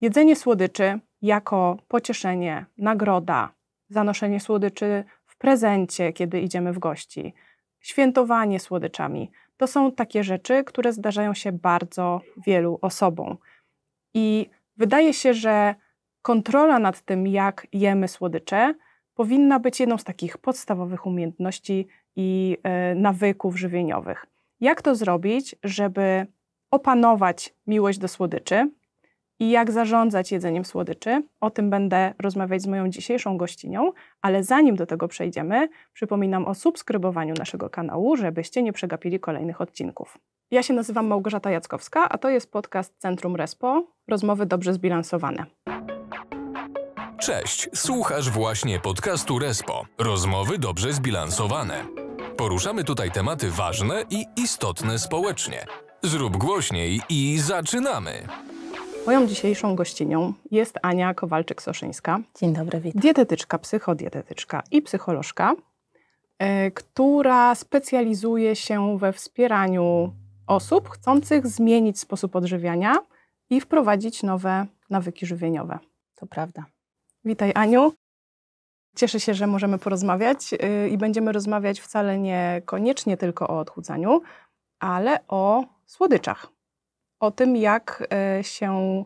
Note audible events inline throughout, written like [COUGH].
Jedzenie słodyczy jako pocieszenie, nagroda, zanoszenie słodyczy w prezencie, kiedy idziemy w gości, świętowanie słodyczami to są takie rzeczy, które zdarzają się bardzo wielu osobom. I wydaje się, że kontrola nad tym, jak jemy słodycze, powinna być jedną z takich podstawowych umiejętności i e, nawyków żywieniowych. Jak to zrobić, żeby opanować miłość do słodyczy, i jak zarządzać jedzeniem słodyczy. O tym będę rozmawiać z moją dzisiejszą gościnią, ale zanim do tego przejdziemy, przypominam o subskrybowaniu naszego kanału, żebyście nie przegapili kolejnych odcinków. Ja się nazywam Małgorzata Jackowska, a to jest podcast Centrum Respo Rozmowy dobrze zbilansowane. Cześć, słuchasz właśnie podcastu Respo Rozmowy dobrze zbilansowane. Poruszamy tutaj tematy ważne i istotne społecznie. Zrób głośniej i zaczynamy! Moją dzisiejszą gościnią jest Ania Kowalczyk-Soszyńska. Dzień dobry, witam. Dietetyczka, psychodietetyczka i psycholożka, e, która specjalizuje się we wspieraniu osób chcących zmienić sposób odżywiania i wprowadzić nowe nawyki żywieniowe. To prawda. Witaj Aniu. Cieszę się, że możemy porozmawiać e, i będziemy rozmawiać wcale niekoniecznie tylko o odchudzaniu, ale o słodyczach o tym, jak e, się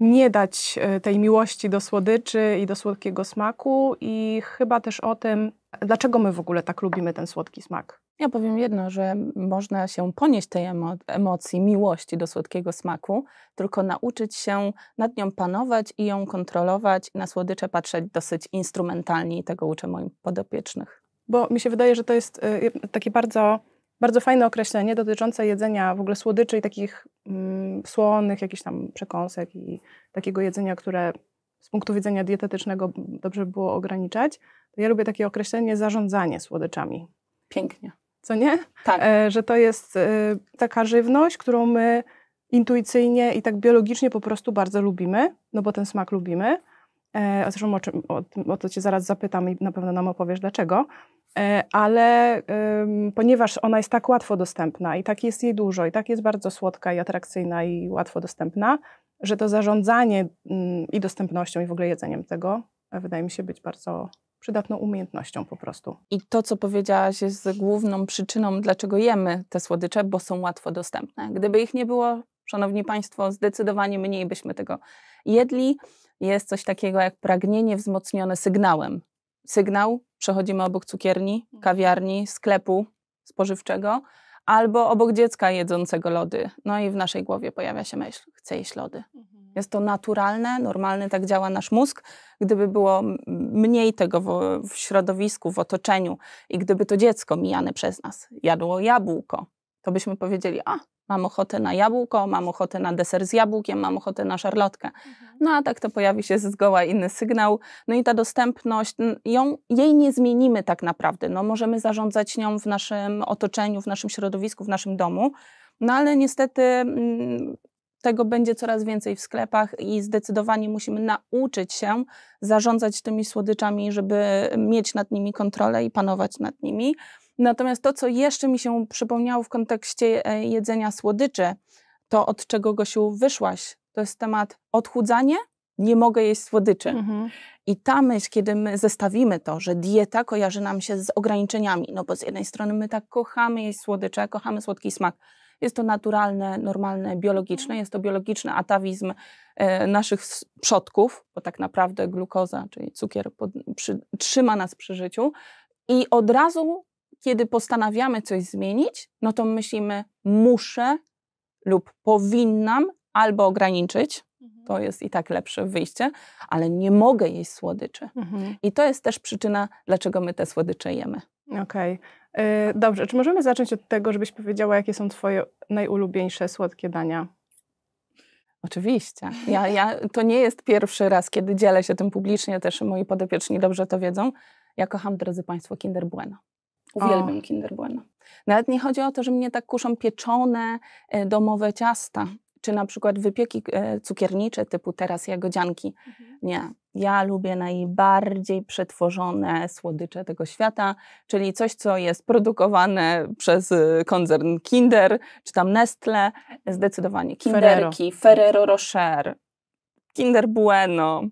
nie dać e, tej miłości do słodyczy i do słodkiego smaku, i chyba też o tym, dlaczego my w ogóle tak lubimy ten słodki smak. Ja powiem jedno, że można się ponieść tej emo emocji, miłości do słodkiego smaku, tylko nauczyć się nad nią panować i ją kontrolować, na słodycze patrzeć dosyć instrumentalnie i tego uczę moim podopiecznych. Bo mi się wydaje, że to jest y, e, takie bardzo bardzo fajne określenie dotyczące jedzenia w ogóle słodyczy i takich mm, słonych, jakichś tam przekąsek i takiego jedzenia, które z punktu widzenia dietetycznego dobrze by było ograniczać. ja lubię takie określenie zarządzanie słodyczami. Pięknie. Co nie? Tak. E, że to jest e, taka żywność, którą my intuicyjnie i tak biologicznie po prostu bardzo lubimy, no bo ten smak lubimy E, zresztą o, czym, o, o to Cię zaraz zapytam i na pewno nam opowiesz dlaczego. E, ale ponieważ ona jest tak łatwo dostępna i tak jest jej dużo i tak jest bardzo słodka i atrakcyjna i łatwo dostępna, że to zarządzanie mm, i dostępnością i w ogóle jedzeniem tego e, wydaje mi się być bardzo przydatną umiejętnością po prostu. I to, co powiedziałaś, jest główną przyczyną, dlaczego jemy te słodycze, bo są łatwo dostępne. Gdyby ich nie było, szanowni Państwo, zdecydowanie mniej byśmy tego jedli jest coś takiego jak pragnienie wzmocnione sygnałem. Sygnał, przechodzimy obok cukierni, mhm. kawiarni, sklepu spożywczego albo obok dziecka jedzącego lody. No i w naszej głowie pojawia się myśl, chcę jeść lody. Mhm. Jest to naturalne, normalne, tak działa nasz mózg. Gdyby było mniej tego w, środowisku, w otoczeniu i gdyby to dziecko mijane przez nas jadło jabłko, to byśmy powiedzieli, a mam ochotę na jabłko, mam ochotę na deser z jabłkiem, mam ochotę na szarlotkę. Mhm. No a tak to pojawi się zgoła inny sygnał. No i ta dostępność, ją, jej nie zmienimy tak naprawdę. No możemy zarządzać nią w naszym otoczeniu, w naszym środowisku, w naszym domu, no ale niestety tego będzie coraz więcej w sklepach i zdecydowanie musimy nauczyć się zarządzać tymi słodyczami, żeby mieć nad nimi kontrolę i panować nad nimi. Natomiast to, co jeszcze mi się przypomniało w kontekście e, jedzenia słodyczy, to od czego Gosiu wyszłaś, to jest temat odchudzanie, nie mogę jeść słodyczy. Mhm. I ta myśl, kiedy my zestawimy to, że dieta kojarzy nam się z ograniczeniami, no bo z jednej strony my tak kochamy jeść słodycze, kochamy słodki smak, jest to naturalne, normalne, biologiczne, mhm. jest to biologiczny atawizm e, naszych przodków, bo tak naprawdę glukoza, czyli cukier, pod, przy, trzyma nas przy życiu. I od razu kiedy postanawiamy coś zmienić, no to myślimy muszę lub powinnam albo ograniczyć, mhm. to jest i tak lepsze wyjście, ale nie mogę jeść słodyczy. Mhm. I to jest też przyczyna, dlaczego my te słodycze jemy. Okej. Okay. Yy, dobrze, czy możemy zacząć od tego, żebyś powiedziała, jakie są Twoje najulubieńsze słodkie dania? Oczywiście. Ja, ja, to nie jest pierwszy raz, kiedy dzielę się tym publicznie, też moi podopieczni dobrze to wiedzą. Ja kocham, drodzy Państwo, Kinder Bueno. Uwielbiam o. Kinder Bueno. Nawet nie chodzi o to, że mnie tak kuszą pieczone e, domowe ciasta, czy na przykład wypieki e, cukiernicze typu teraz jagodzianki. Mhm. Nie, ja lubię najbardziej przetworzone słodycze tego świata, czyli coś, co jest produkowane przez e, koncern Kinder, czy tam Nestle, zdecydowanie. Kinderki, Ferrero, Ferrero Rocher, Kinder Bueno,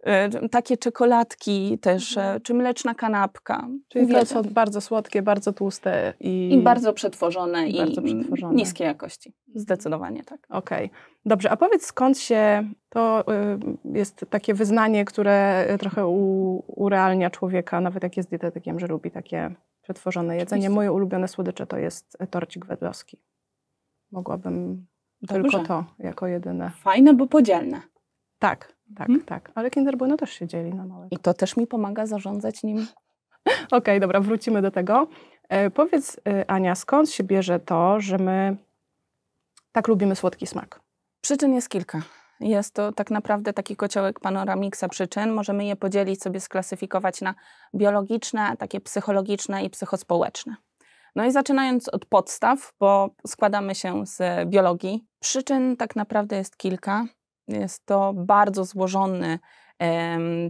E, takie czekoladki też, e, mhm. czy mleczna kanapka. Czyli są bardzo słodkie, bardzo tłuste i, I bardzo przetworzone i, bardzo przetworzone. niskiej jakości. Zdecydowanie tak. Okej. Okay. Dobrze, a powiedz skąd się to y, jest takie wyznanie, które y, trochę u, urealnia człowieka, nawet jak jest dietetykiem, że lubi takie przetworzone jedzenie. Moje ulubione słodycze to jest e, torcik wedlowski. Mogłabym Dobrze. tylko to jako jedyne. Fajne, bo podzielne. Tak, tak, hmm? tak. Ale Kinder Bueno też się dzieli na małe. I to też mi pomaga zarządzać nim. [LAUGHS] Okej, okay, dobra, wrócimy do tego. E, powiedz, e, Ania, skąd się bierze to, że my tak lubimy słodki smak? Przyczyn jest kilka. Jest to tak naprawdę taki kociołek panoramiksa przyczyn. Możemy je podzielić, sobie sklasyfikować na biologiczne, takie psychologiczne i psychospołeczne. No i zaczynając od podstaw, bo składamy się z biologii, przyczyn tak naprawdę jest kilka. Jest to bardzo złożony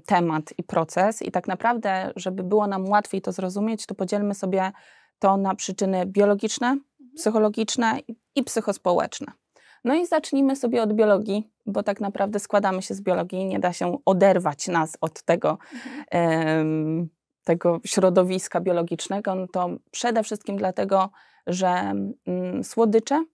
temat i proces, i tak naprawdę, żeby było nam łatwiej to zrozumieć, to podzielmy sobie to na przyczyny biologiczne, mhm. psychologiczne i psychospołeczne. No i zacznijmy sobie od biologii, bo tak naprawdę składamy się z biologii, nie da się oderwać nas od tego, um, tego środowiska biologicznego. No to przede wszystkim dlatego, że mm, słodycze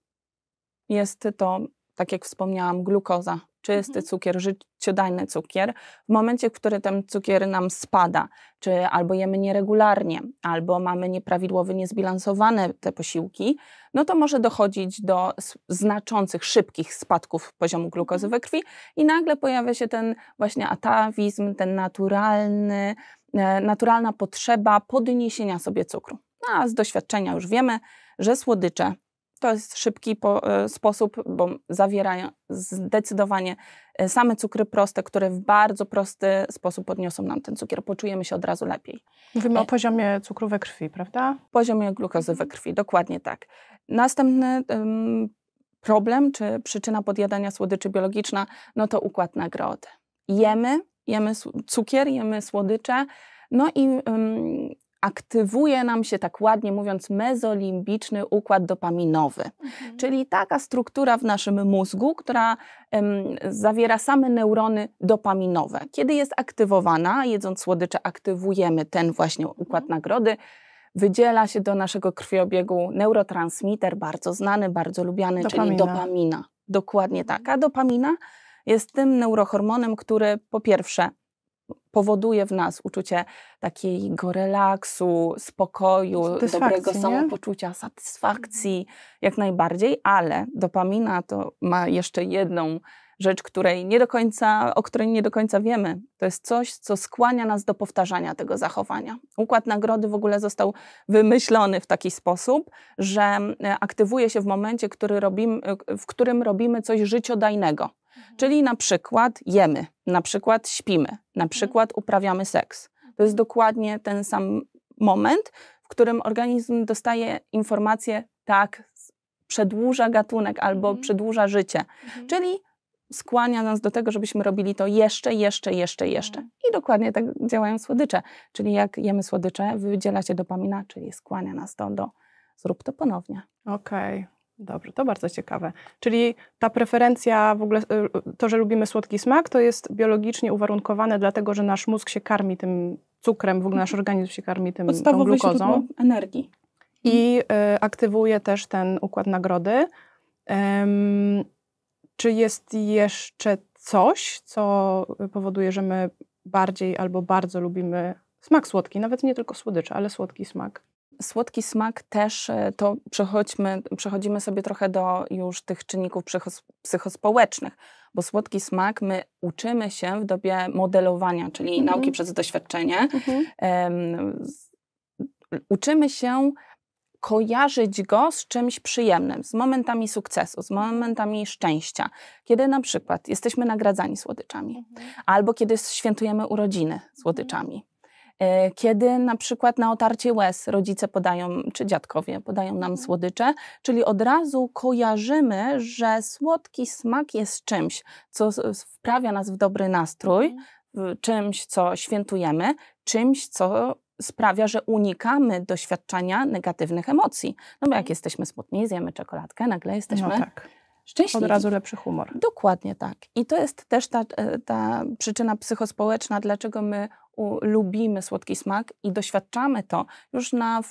jest to, tak jak wspomniałam, glukoza, czysty mhm. cukier, życiodajny cukier, w momencie, w którym ten cukier nam spada, czy albo jemy nieregularnie, albo mamy nieprawidłowo niezbilansowane te posiłki, no to może dochodzić do znaczących, szybkich spadków poziomu glukozy we mhm. krwi i nagle pojawia się ten właśnie atawizm, ten naturalny, e, naturalna potrzeba podniesienia sobie cukru. No, a z doświadczenia już wiemy, że słodycze to jest szybki po, e, sposób, bo zawierają zdecydowanie e, same cukry proste, które w bardzo prosty sposób podniosą nam ten cukier. Poczujemy się od razu lepiej. Mówimy o e, poziomie cukru we krwi, prawda? Poziomie glukozy we mhm. krwi, dokładnie tak. Następny ym, problem, czy przyczyna podjadania słodyczy biologiczna, no to układ nagrody. Jemy, jemy cukier, jemy słodycze, no i ym, aktywuje nam się, tak ładnie mówiąc, mezolimbiczny układ dopaminowy, mhm. czyli taka struktura w naszym mózgu, która em, zawiera same neurony dopaminowe. Kiedy jest aktywowana, jedząc słodycze, aktywujemy ten właśnie układ mhm. nagrody. Wydziela się do naszego krwiobiegu neurotransmiter, bardzo znany, bardzo lubiany, dopamina. czyli dopamina. Dokładnie tak. A mhm. dopamina jest tym neurohormonem, który po pierwsze powoduje w nas uczucie takiego relaksu, spokoju, dobrego nie? samopoczucia, satysfakcji, mhm. jak najbardziej, ale dopamina to ma jeszcze jedną rzecz, której nie do końca, o której nie do końca wiemy. To jest coś, co skłania nas do powtarzania tego zachowania. Układ nagrody w ogóle został wymyślony w taki sposób, że e, aktywuje się w momencie, który robimy, w którym robimy coś życiodajnego. Mhm. Czyli na przykład jemy, na przykład śpimy, na mhm. przykład uprawiamy seks. To jest dokładnie ten sam moment, w którym organizm dostaje informację, tak, przedłuża gatunek albo mhm. przedłuża życie. Czyli skłania nas do tego, żebyśmy robili to jeszcze, jeszcze, jeszcze, jeszcze. I dokładnie tak działają słodycze. Czyli jak jemy słodycze, wydziela się dopamina, czyli skłania nas to do zrób to ponownie. Okej, okay. Dobrze, to bardzo ciekawe. Czyli ta preferencja, w ogóle y, y, to, że lubimy słodki smak, to jest biologicznie uwarunkowane, dlatego że nasz mózg się karmi tym cukrem, w ogóle nasz mhm. organizm się karmi tym tą glukozą. energii. I mhm. y, aktywuje też ten układ nagrody. Ym, czy jest jeszcze coś, co powoduje, że my bardziej albo bardzo lubimy smak słodki, nawet nie tylko słodycze, ale słodki smak? Słodki smak też e, to przechodźmy, przechodzimy sobie trochę do już tych czynników psychospołecznych, bo słodki smak my uczymy się w dobie modelowania, czyli mhm. nauki przez doświadczenie. Mhm. Um, uczymy się kojarzyć go z czymś przyjemnym, z momentami sukcesu, z momentami szczęścia. Kiedy na przykład jesteśmy nagradzani słodyczami, mhm. albo kiedy świętujemy urodziny słodyczami. E, kiedy na przykład na otarcie łez rodzice podają, czy dziadkowie podają nam mhm. słodycze, czyli od razu kojarzymy, że słodki smak jest czymś, co wprawia nas w dobry nastrój, mhm. czymś, co świętujemy, czymś, co sprawia, że unikamy doświadczenia negatywnych emocji. No bo jak mhm. jesteśmy smutni, zjemy czekoladkę, nagle jesteśmy no tak. szczęśliwi. Od razu lepszy humor. Dokładnie tak. I to jest też ta, e, ta przyczyna psychospołeczna, dlaczego my lubimy słodki smak i doświadczamy to już na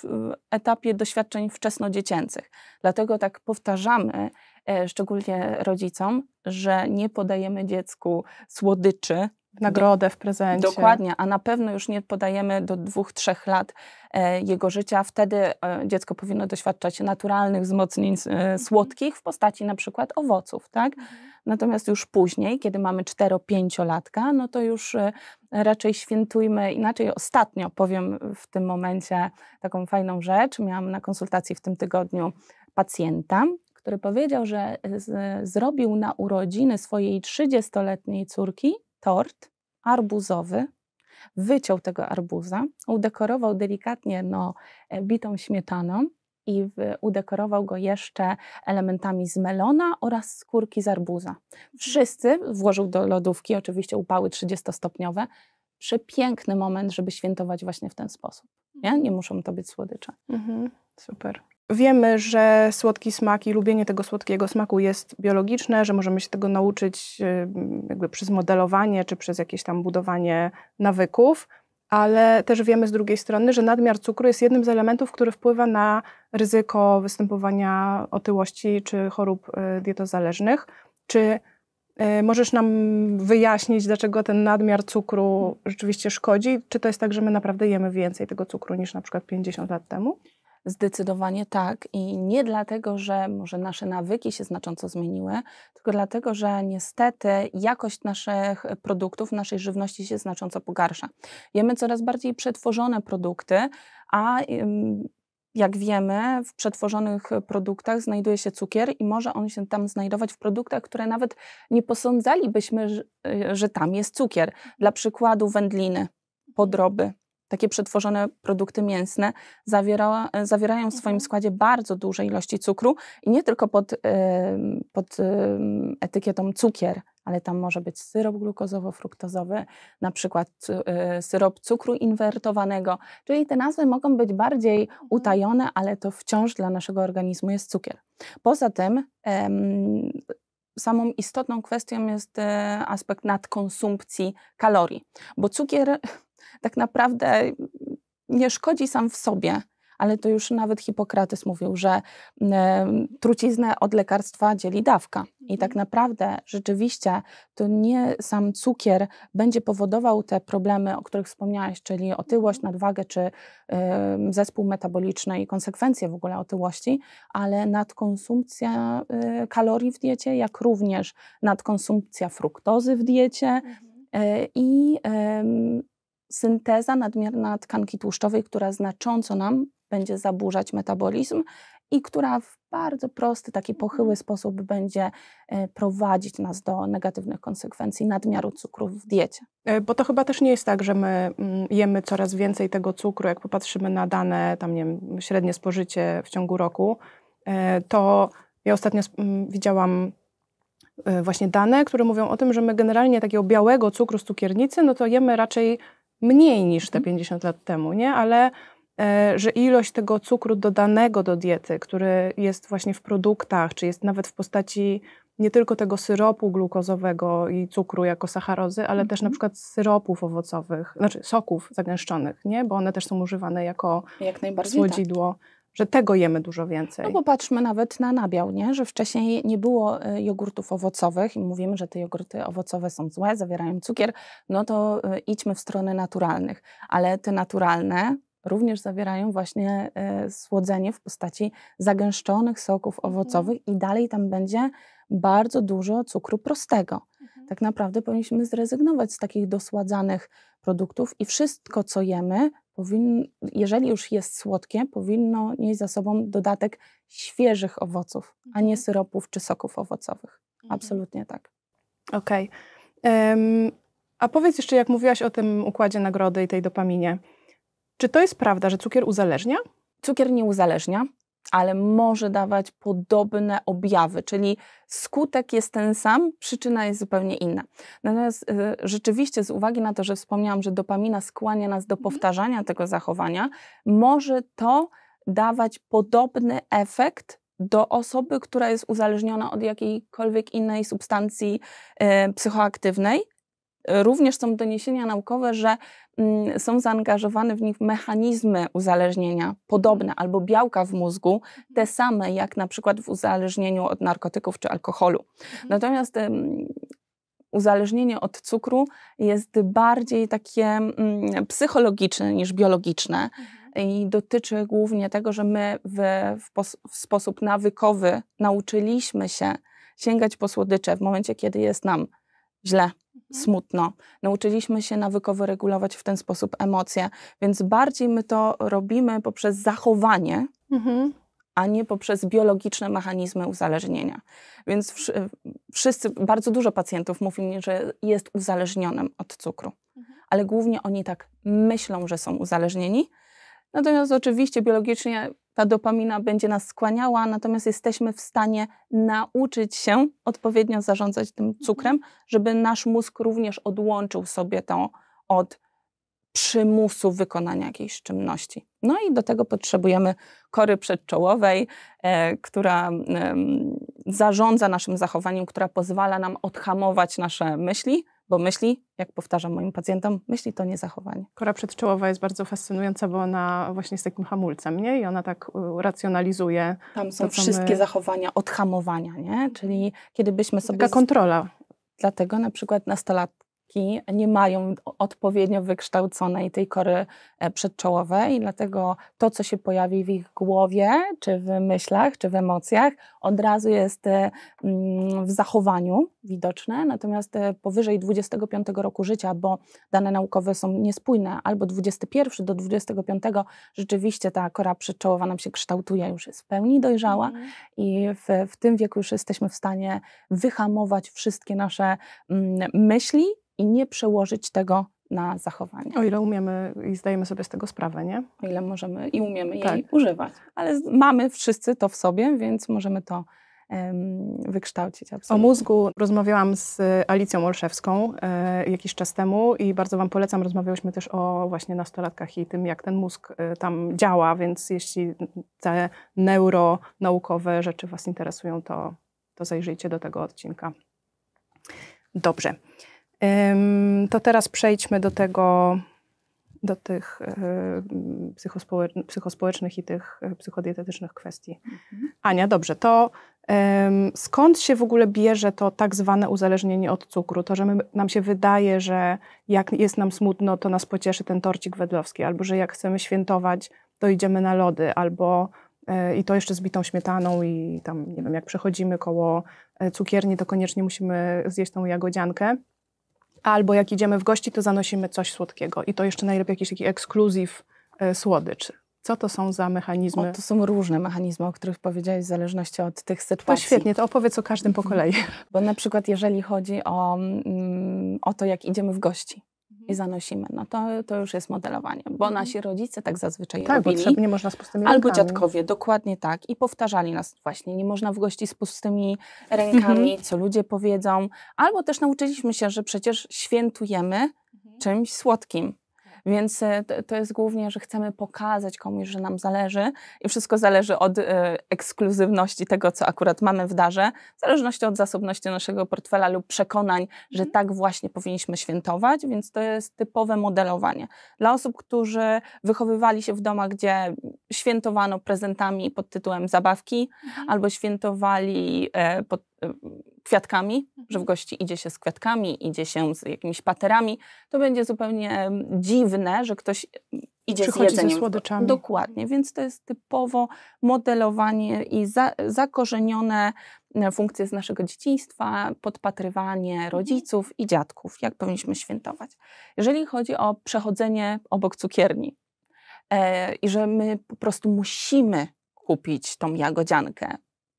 etapie doświadczeń wczesnodziecięcych. Dlatego tak powtarzamy, e, szczególnie rodzicom, że nie podajemy dziecku słodyczy w nagrodę, w prezencie. Dokładnie, a na pewno już nie podajemy do dwóch, trzech lat e, jego życia. Wtedy e, dziecko powinno doświadczać naturalnych wzmocnień e, mhm. słodkich w postaci na przykład owoców, tak? Mhm. Natomiast już później, kiedy mamy 4-5-latka, no to już e, raczej świętujmy inaczej. Ostatnio powiem w tym momencie taką fajną rzecz. Miałam na konsultacji w tym tygodniu pacjenta, który powiedział, że e, z, zrobił na urodziny swojej 30-letniej córki tort arbuzowy, wyciął tego arbuza, udekorował delikatnie no, e, bitą śmietaną i udekorował go jeszcze elementami z melona oraz skórki z arbuza. Wszyscy włożył do lodówki, oczywiście upały 30-stopniowe. Przepiękny moment, żeby świętować właśnie w ten sposób. Nie, nie muszą to być słodycze. Mhm, super. Wiemy, że słodki smak i lubienie tego słodkiego smaku jest biologiczne, że możemy się tego nauczyć jakby przez modelowanie czy przez jakieś tam budowanie nawyków, ale też wiemy z drugiej strony, że nadmiar cukru jest jednym z elementów, który wpływa na ryzyko występowania otyłości czy chorób e, dietozależnych. Czy e, możesz nam wyjaśnić, dlaczego ten nadmiar cukru rzeczywiście szkodzi? Czy to jest tak, że my naprawdę jemy więcej tego cukru niż na przykład 50 lat temu? Zdecydowanie tak. I nie dlatego, że może nasze nawyki się znacząco zmieniły, tylko dlatego, że niestety jakość naszych produktów, naszej żywności się znacząco pogarsza. Jemy coraz bardziej przetworzone produkty, a jak wiemy, w przetworzonych produktach znajduje się cukier i może on się tam znajdować w produktach, które nawet nie posądzalibyśmy, że tam jest cukier. Dla przykładu wędliny, podroby, takie przetworzone produkty mięsne zawiera, zawierają w mhm. swoim składzie bardzo duże ilości cukru i nie tylko pod, pod etykietą cukier, ale tam może być syrop glukozowo-fruktozowy, na przykład e, syrop cukru inwertowanego, czyli te nazwy mogą być bardziej mhm. utajone, ale to wciąż dla naszego organizmu jest cukier. Poza tym samą istotną kwestią jest e, aspekt nadkonsumpcji kalorii, bo cukier tak naprawdę nie szkodzi sam w sobie. Ale to już nawet Hipokrates mówił, że truciznę od lekarstwa dzieli dawka. I tak mhm. naprawdę rzeczywiście to nie sam cukier będzie powodował te problemy, o których wspomniałaś, czyli otyłość, mhm. nadwagę czy zespół metaboliczny i konsekwencje w ogóle otyłości, ale nadkonsumpcja y, kalorii w diecie, jak również nadkonsumpcja fruktozy w diecie. Mhm. Y, I synteza nadmierna tkanki tłuszczowej, która znacząco nam będzie zaburzać metabolizm i która w bardzo prosty, taki mhm. pochyły sposób będzie e, prowadzić nas do negatywnych konsekwencji nadmiaru cukru w diecie. E, bo to chyba też nie jest tak, że my mm, jemy coraz więcej tego cukru, jak popatrzymy na dane, tam nie wiem, średnie spożycie w ciągu roku, e, to ja ostatnio mm, widziałam właśnie dane, które mówią o tym, że my generalnie takiego białego cukru z cukiernicy, no to jemy raczej mniej niż te 50 mhm. lat temu, nie? Ale e, że ilość tego cukru dodanego do diety, który jest właśnie w produktach, czy jest nawet w postaci nie tylko tego syropu glukozowego i cukru jako sacharozy, ale mm -hmm. też na mhm. przykład syropów owocowych, znaczy soków zagęszczonych, nie? bo one też są używane jako Jak tak. słodzidło. Tak że tego jemy dużo więcej. No bo patrzmy nawet na nabiał, nie? że wcześniej nie było e, jogurtów owocowych i mówimy, że te jogurty owocowe są złe, zawierają cukier, no to e, idźmy w stronę naturalnych. Ale te naturalne również zawierają właśnie e, słodzenie w postaci zagęszczonych soków mhm. owocowych i dalej tam będzie bardzo dużo cukru prostego. Mhm tak naprawdę powinniśmy zrezygnować z takich dosładzanych produktów i wszystko, co jemy, powinno, jeżeli już jest słodkie, powinno mieć za sobą dodatek świeżych owoców, a nie mhm. syropów czy soków owocowych. Mhm. Absolutnie tak. Okej. Okay. a powiedz jeszcze, jak mówiłaś o tym układzie nagrody i tej dopaminie. Czy to jest prawda, że cukier uzależnia? Cukier nie uzależnia ale może dawać podobne objawy, czyli skutek jest ten sam, przyczyna jest zupełnie inna. Natomiast y, rzeczywiście z uwagi na to, że wspomniałam, że dopamina skłania nas do mhm. powtarzania tego zachowania, może to dawać podobny efekt do osoby, która jest uzależniona od jakiejkolwiek innej substancji y, psychoaktywnej. Również są doniesienia naukowe, że Mm, są zaangażowane w nich mechanizmy uzależnienia podobne albo białka w mózgu, te mhm. same jak na przykład w uzależnieniu od narkotyków czy alkoholu. Mhm. Natomiast uzależnienie od cukru jest bardziej takie mm, psychologiczne niż biologiczne mhm. i dotyczy głównie tego, że my w, w, w sposób nawykowy nauczyliśmy się sięgać po słodycze w momencie, kiedy jest nam źle, Mhm. smutno. Nauczyliśmy się nawykowo regulować w ten sposób emocje, więc bardziej my to robimy poprzez zachowanie, mhm. a nie poprzez biologiczne mechanizmy uzależnienia. Więc wszyscy, bardzo dużo pacjentów mówi mi, że jest uzależnionym od cukru, mhm. ale głównie oni tak myślą, że są uzależnieni, Natomiast oczywiście biologicznie ta dopamina będzie nas skłaniała, natomiast jesteśmy w stanie nauczyć się odpowiednio zarządzać tym mhm. cukrem, żeby nasz mózg również odłączył sobie to od przymusu wykonania jakiejś czynności. No i do tego potrzebujemy kory przedczołowej, e, która e, zarządza naszym zachowaniem, która pozwala nam odhamować nasze myśli, bo myśli, jak powtarzam moim pacjentom, myśli to nie zachowanie. Kora przedczołowa jest bardzo fascynująca, bo ona właśnie jest takim hamulcem, nie? I ona tak y, racjonalizuje. Tam są to, wszystkie my... zachowania odhamowania, nie? Czyli kiedy byśmy sobie... Taka kontrola. Dlatego na przykład nastolatki nie mają odpowiednio wykształconej tej kory e, przedczołowej, dlatego to, co się pojawi w ich głowie, czy w myślach, czy w emocjach, od razu jest e, mm, w zachowaniu widoczne, natomiast e, powyżej 25 roku życia, bo dane naukowe są niespójne, albo 21 do 25 rzeczywiście ta kora przedczołowa nam się kształtuje, już jest w pełni dojrzała mm. i w, w tym wieku już jesteśmy w stanie wyhamować wszystkie nasze mm, myśli, i nie przełożyć tego na zachowanie. O ile umiemy i zdajemy sobie z tego sprawę, nie? O ile możemy i umiemy tak. jej używać. Ale mamy wszyscy to w sobie, więc możemy to wykształcić. Absolutnie. O mózgu rozmawiałam z Alicją Olszewską e, jakiś czas temu i bardzo Wam polecam. Rozmawiałyśmy też o właśnie nastolatkach i tym, jak ten mózg e, tam działa, więc jeśli te neuronaukowe rzeczy Was interesują, to, to zajrzyjcie do tego odcinka. Dobrze. To teraz przejdźmy do tego, do tych e, psychospołecznych i tych e, psychodietetycznych kwestii. Mhm. Ania, dobrze, to skąd się w ogóle bierze to tak zwane uzależnienie od cukru? To, że my, nam się wydaje, że jak jest nam smutno, to nas pocieszy ten torcik wedlowski, albo że jak chcemy świętować, to idziemy na lody, albo e, i to jeszcze z bitą śmietaną i tam, nie wiem, jak przechodzimy koło cukierni, to koniecznie musimy zjeść tą jagodziankę. Albo jak idziemy w gości, to zanosimy coś słodkiego i to jeszcze najlepiej jakiś taki ekskluzyw y, e, słodycz. Co to są za mechanizmy? O, to są różne mechanizmy, o których powiedziałeś, w zależności od tych sytuacji. To świetnie, to opowiedz o każdym po kolei. Bo na przykład jeżeli chodzi o, mm, o to, jak idziemy w gości, i zanosimy. No to, to już jest modelowanie, bo mhm. nasi rodzice tak zazwyczaj tak, robili. Tak, nie można z pustymi Albo dziadkowie, dokładnie tak. I powtarzali nas właśnie, nie można w gości z pustymi rękami, mhm. co ludzie powiedzą. Albo też nauczyliśmy się, że przecież świętujemy mhm. czymś słodkim. Więc e, to jest głównie, że chcemy pokazać komuś, że nam zależy i wszystko zależy od e, ekskluzywności tego, co akurat mamy w darze, w zależności od zasobności naszego portfela lub przekonań, że mhm. tak właśnie powinniśmy świętować, więc to jest typowe modelowanie. Dla osób, którzy wychowywali się w domach, gdzie świętowano prezentami pod tytułem zabawki mhm. albo świętowali e, pod kwiatkami, że w gości idzie się z kwiatkami, idzie się z jakimiś paterami, to będzie zupełnie dziwne, że ktoś idzie Przychodzi z jedzeniem. Ze słodyczami. Dokładnie, więc to jest typowo modelowanie i za, zakorzenione e, funkcje z naszego dzieciństwa, podpatrywanie mhm. rodziców i dziadków, jak powinniśmy świętować. Jeżeli chodzi o przechodzenie obok cukierni e, i że my po prostu musimy kupić tą jagodziankę,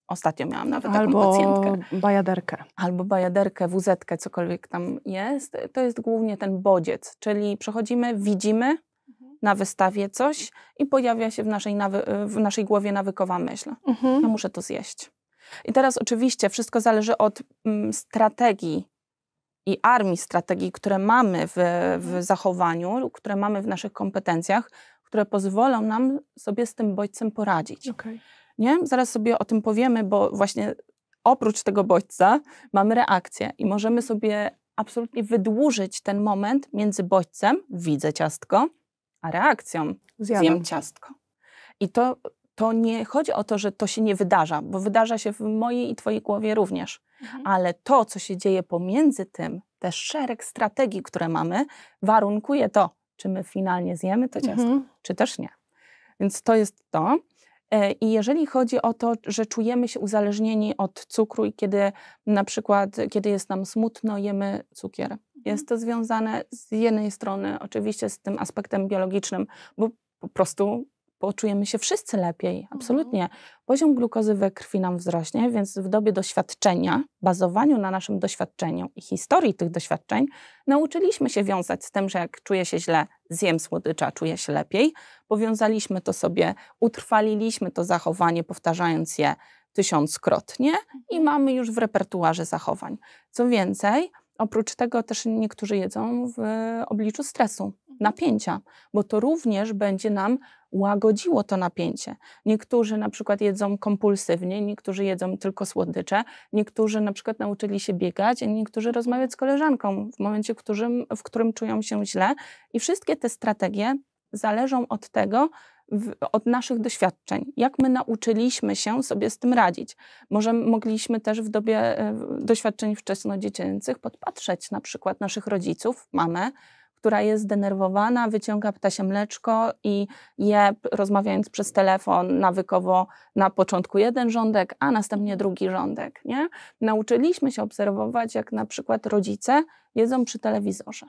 Ostatnio miałam nawet Albo taką pacjentkę. bajaderkę. Albo bajaderkę, wuzetkę, cokolwiek tam jest. To jest głównie ten bodziec, czyli przechodzimy, widzimy mhm. na wystawie coś i pojawia się w naszej, w naszej głowie nawykowa myśl. Mhm. Ja no muszę to zjeść. I teraz oczywiście wszystko zależy od mm, strategii i armii strategii, które mamy w, w mhm. zachowaniu, które mamy w naszych kompetencjach, które pozwolą nam sobie z tym bodźcem poradzić. Okay. Nie? Zaraz sobie o tym powiemy, bo właśnie oprócz tego bodźca mamy reakcję i możemy sobie absolutnie wydłużyć ten moment między bodźcem, widzę ciastko, a reakcją, Zjadam. zjem ciastko. I to, to nie chodzi o to, że to się nie wydarza, bo wydarza się w mojej i twojej głowie również, mhm. ale to, co się dzieje pomiędzy tym, te szereg strategii, które mamy, warunkuje to, czy my finalnie zjemy to ciastko, mhm. czy też nie. Więc to jest to. E, I jeżeli chodzi o to, że czujemy się uzależnieni od cukru i kiedy na przykład, kiedy jest nam smutno, jemy cukier. Mhm. Jest to związane z jednej strony oczywiście z tym aspektem biologicznym, bo po prostu poczujemy się wszyscy lepiej, mhm. absolutnie. Mhm. Poziom glukozy we krwi nam wzrośnie, więc w dobie doświadczenia, bazowaniu na naszym doświadczeniu i historii tych doświadczeń, nauczyliśmy się wiązać z tym, że jak czuję się źle, zjem słodycza, czuję się lepiej. Powiązaliśmy to sobie, utrwaliliśmy to zachowanie, powtarzając je tysiąckrotnie i mhm. mamy już w repertuarze zachowań. Co więcej, oprócz tego też niektórzy jedzą w obliczu stresu, mhm. napięcia, bo to również będzie nam łagodziło to napięcie. Niektórzy na przykład jedzą kompulsywnie, niektórzy jedzą tylko słodycze, niektórzy na przykład nauczyli się biegać, a niektórzy rozmawiać z koleżanką w momencie, w którym, w którym czują się źle. I wszystkie te strategie zależą od tego, w, od naszych doświadczeń, jak my nauczyliśmy się sobie z tym radzić. Może mogliśmy też w dobie e, doświadczeń wczesnodziecięcych podpatrzeć na przykład naszych rodziców, mamę, która jest zdenerwowana, wyciąga ptasie mleczko i je, rozmawiając przez telefon, nawykowo na początku jeden rządek, a następnie drugi rządek. Nie? Nauczyliśmy się obserwować, jak na przykład rodzice jedzą przy telewizorze.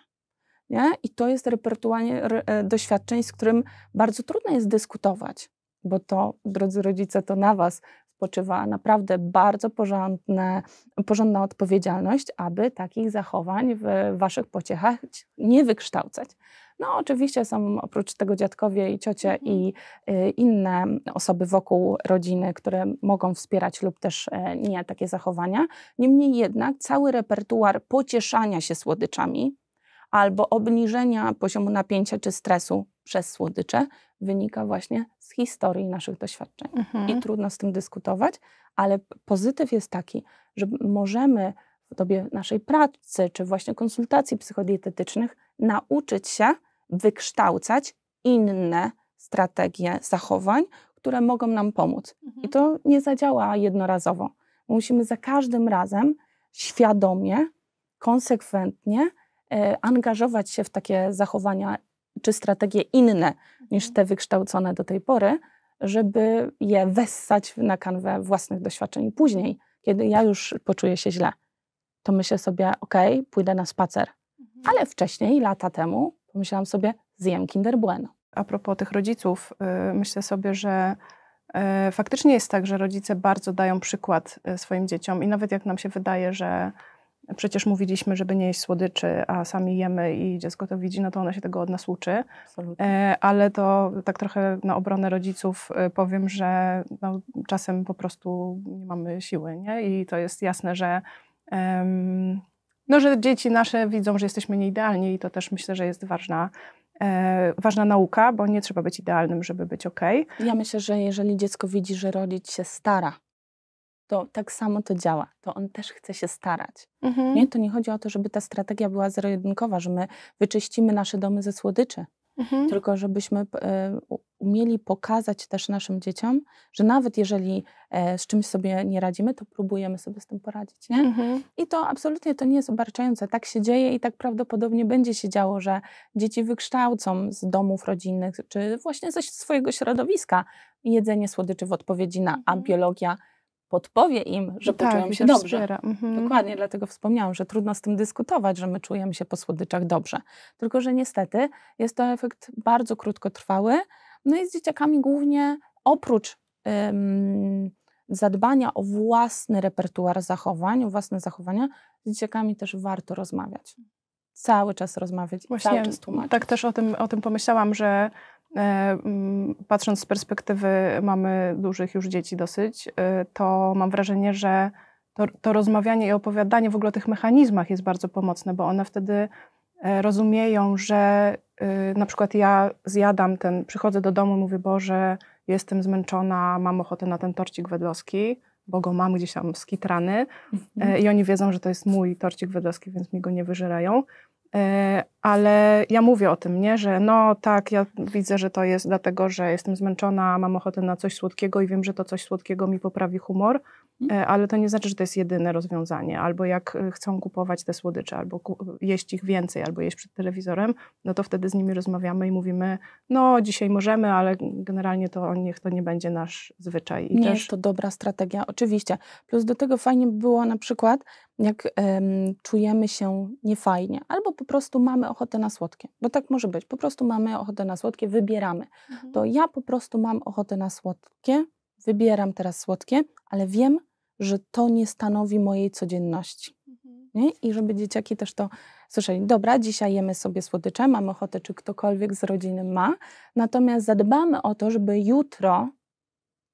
Nie? I to jest repertuarnie e, doświadczeń, z którym bardzo trudno jest dyskutować, bo to, drodzy rodzice, to na was spoczywa naprawdę bardzo porządne, porządna odpowiedzialność, aby takich zachowań w waszych pociechach nie wykształcać. No, oczywiście są oprócz tego dziadkowie i ciocie mhm. i y, inne osoby wokół rodziny, które mogą wspierać lub też e, nie takie zachowania. Niemniej jednak cały repertuar pocieszania się słodyczami albo obniżenia poziomu napięcia czy stresu przez słodycze wynika właśnie z historii naszych doświadczeń. Mhm. I trudno z tym dyskutować, ale pozytyw jest taki, że możemy w dobie naszej pracy czy właśnie konsultacji psychodietetycznych nauczyć się wykształcać inne strategie zachowań, które mogą nam pomóc. Mhm. I to nie zadziała jednorazowo. Musimy za każdym razem świadomie, konsekwentnie e, angażować się w takie zachowania czy strategie inne niż mhm. te wykształcone do tej pory, żeby je wessać na kanwę własnych doświadczeń. Później, kiedy ja już poczuję się źle, to myślę sobie, ok, pójdę na spacer. Mhm. Ale wcześniej, lata temu, pomyślałam sobie, zjem Kinder Bueno. A propos tych rodziców, y, myślę sobie, że y, faktycznie jest tak, że rodzice bardzo dają przykład y, swoim dzieciom i nawet jak nam się wydaje, że przecież mówiliśmy, żeby nie jeść słodyczy, a sami jemy i dziecko to widzi, no to ona się tego od nas uczy. Absolutnie. E, ale to tak trochę na obronę rodziców e, powiem, że no, czasem po prostu nie mamy siły, nie? I to jest jasne, że um, no, że dzieci nasze widzą, że jesteśmy nieidealni i to też myślę, że jest ważna E, ważna nauka, bo nie trzeba być idealnym, żeby być ok. Ja myślę, że jeżeli dziecko widzi, że rodzic się stara, to tak samo to działa. To on też chce się starać. Mhm. Nie? To nie chodzi o to, żeby ta strategia była zero-jedynkowa, że my wyczyścimy nasze domy ze słodyczy. Mhm. Tylko żebyśmy e, umieli pokazać też naszym dzieciom, że nawet jeżeli e, z czymś sobie nie radzimy, to próbujemy sobie z tym poradzić. Nie? Mhm. I to absolutnie to nie jest obarczające. Tak się dzieje i tak prawdopodobnie będzie się działo, że dzieci wykształcą z domów rodzinnych czy właśnie ze swojego środowiska jedzenie słodyczy w odpowiedzi na mhm. a biologia podpowie im, że no tak, poczują się dobrze. Mhm. Dokładnie, dlatego wspomniałam, że trudno z tym dyskutować, że my czujemy się po słodyczach dobrze. Tylko, że niestety jest to efekt bardzo krótkotrwały. No i z dzieciakami głównie oprócz ym, zadbania o własny repertuar zachowań, o własne zachowania, z dzieciakami też warto rozmawiać. Cały czas rozmawiać, Właśnie, cały czas tłumaczyć. Tak też o tym, o tym pomyślałam, że E, mm, patrząc z perspektywy mamy dużych już dzieci dosyć, e, to mam wrażenie, że to, to rozmawianie i opowiadanie w ogóle o tych mechanizmach jest bardzo pomocne, bo one wtedy e, rozumieją, że na przykład ja zjadam ten, przychodzę do domu i mówię, Boże, jestem zmęczona, mam ochotę na ten torcik wedlowski, bo go mam gdzieś tam skitrany mm i oni wiedzą, że to jest mój torcik wedlowski, więc mi go nie wyżerają. E, ale ja mówię o tym, nie? że no tak, ja widzę, że to jest dlatego, że jestem zmęczona, mam ochotę na coś słodkiego i wiem, że to coś słodkiego mi poprawi humor, Mhm. E, ale to nie znaczy, że to jest jedyne rozwiązanie. Albo jak e, chcą kupować te słodycze, albo jeść ich więcej, albo jeść przed telewizorem, no to wtedy z nimi rozmawiamy i mówimy, no dzisiaj możemy, ale generalnie to niech to nie będzie nasz zwyczaj. I nie też... jest to dobra strategia, oczywiście. Plus do tego fajnie by było na przykład, jak ym, czujemy się niefajnie, albo po prostu mamy ochotę na słodkie, bo tak może być, po prostu mamy ochotę na słodkie, wybieramy. Mhm. To ja po prostu mam ochotę na słodkie, wybieram teraz słodkie, ale wiem, że to nie stanowi mojej codzienności. Mhm. Nie? I żeby dzieciaki też to słyszeli. Dobra, dzisiaj jemy sobie słodycze, mam ochotę, czy ktokolwiek z rodziny ma, natomiast zadbamy o to, żeby jutro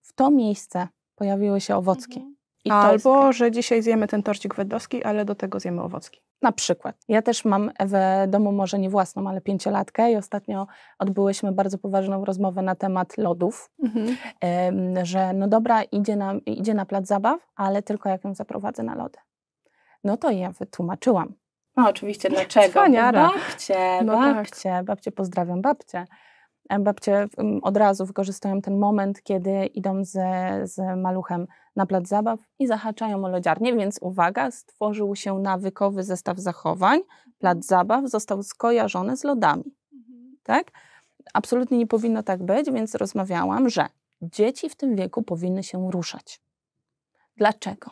w to miejsce pojawiły się owocki. Mhm. I Albo, że dzisiaj zjemy ten torcik wedowski, ale do tego zjemy owocki. Na przykład. Ja też mam w domu może nie własną, ale pięciolatkę i ostatnio odbyłyśmy bardzo poważną rozmowę na temat lodów, mhm. że no dobra, idzie na, idzie na plac zabaw, ale tylko jak ją zaprowadzę na lody. No to ja wytłumaczyłam. No oczywiście, dlaczego? Cwaniara. Babcie, no tak. babcie, tak. babcie, pozdrawiam babcie. E, babcie od razu wykorzystują ten moment, kiedy idą z, z maluchem na plac zabaw i zahaczają o lodziarnię, więc uwaga, stworzył się nawykowy zestaw zachowań. Plac mhm. zabaw został skojarzony z lodami. Mhm. Tak? Absolutnie nie powinno tak być, więc rozmawiałam, że dzieci w tym wieku powinny się ruszać. Dlaczego?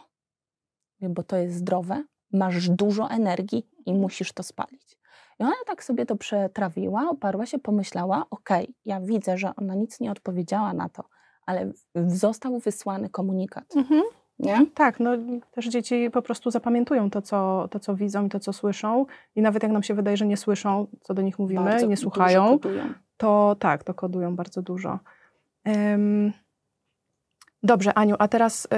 Bo to jest zdrowe, masz dużo energii i mhm. musisz to spalić. I ona tak sobie to przetrawiła, oparła się, pomyślała: Okej, okay, ja widzę, że ona nic nie odpowiedziała na to, ale został wysłany komunikat. Mhm. Nie? Tak, no też dzieci po prostu zapamiętują to co, to, co widzą i to, co słyszą. I nawet jak nam się wydaje, że nie słyszą, co do nich mówimy bardzo nie słuchają, to tak, to kodują bardzo dużo. Um, dobrze, Aniu, a teraz y,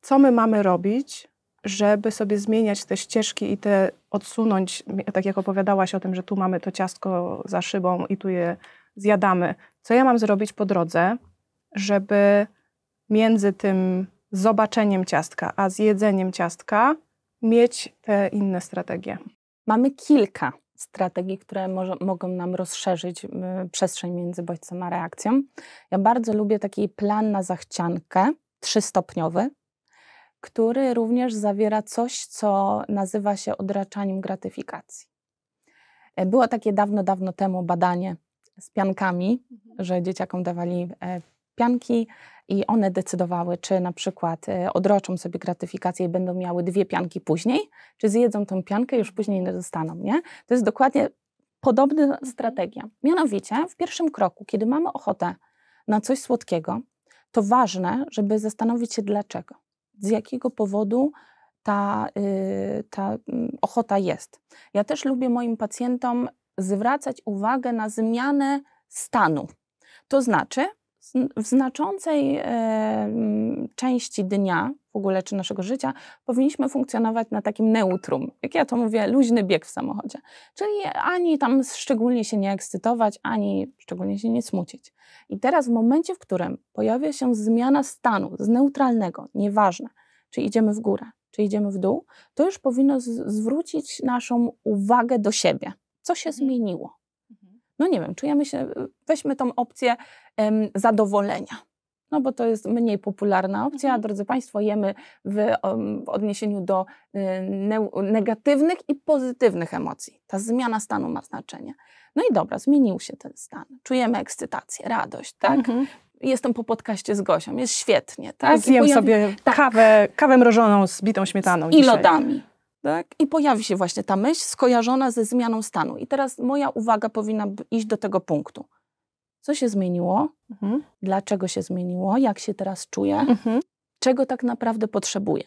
co my mamy robić, żeby sobie zmieniać te ścieżki i te odsunąć, tak jak opowiadałaś o tym, że tu mamy to ciastko za szybą i tu je zjadamy. Co ja mam zrobić po drodze, żeby między tym zobaczeniem ciastka a zjedzeniem ciastka mieć te inne strategie? Mamy kilka strategii, które może, mogą nam rozszerzyć y, przestrzeń między bodźcem a reakcją. Ja bardzo lubię taki plan na zachciankę, trzystopniowy, który również zawiera coś, co nazywa się odraczaniem gratyfikacji. E, było takie dawno, dawno temu badanie z piankami, mhm. że dzieciakom dawali e, pianki i one decydowały, czy na przykład e, odroczą sobie gratyfikację i będą miały dwie pianki później, czy zjedzą tą piankę i już później nie dostaną. Nie? To jest dokładnie podobna mhm. strategia. Mianowicie w pierwszym kroku, kiedy mamy ochotę na coś słodkiego, to ważne, żeby zastanowić się dlaczego z jakiego powodu ta, y, ta mm, ochota jest. Ja też lubię moim pacjentom zwracać uwagę na zmianę stanu. To znaczy, w znaczącej części dnia, w ogóle czy naszego życia, powinniśmy funkcjonować na takim neutrum. Jak ja to mówię, luźny bieg w samochodzie. Czyli ani tam szczególnie się nie ekscytować, ani szczególnie się nie smucić. I teraz w momencie, w którym pojawia się zmiana stanu z neutralnego, nieważne, czy idziemy w górę, czy idziemy w dół, to już powinno zwrócić naszą uwagę do siebie. Co się mhm. zmieniło? Mhm. No nie wiem, czujemy się, weźmy tą opcję zadowolenia. No bo to jest mniej popularna opcja. Mhm. Drodzy Państwo, jemy w, w odniesieniu do y, ne negatywnych i pozytywnych emocji. Ta zmiana stanu ma znaczenie. No i dobra, zmienił się ten stan. Czujemy ekscytację, radość, tak? Mhm jestem po podcaście z Gosią, jest świetnie. Tak? Zjem tak, pojawi... sobie tak. kawę, kawę mrożoną z bitą śmietaną. I dzisiaj. lodami. Tak? I pojawi się właśnie ta myśl skojarzona ze zmianą stanu. I teraz moja uwaga powinna iść do tego punktu co się zmieniło, mhm. dlaczego się zmieniło, jak się teraz czuję, mhm. czego tak naprawdę potrzebuję.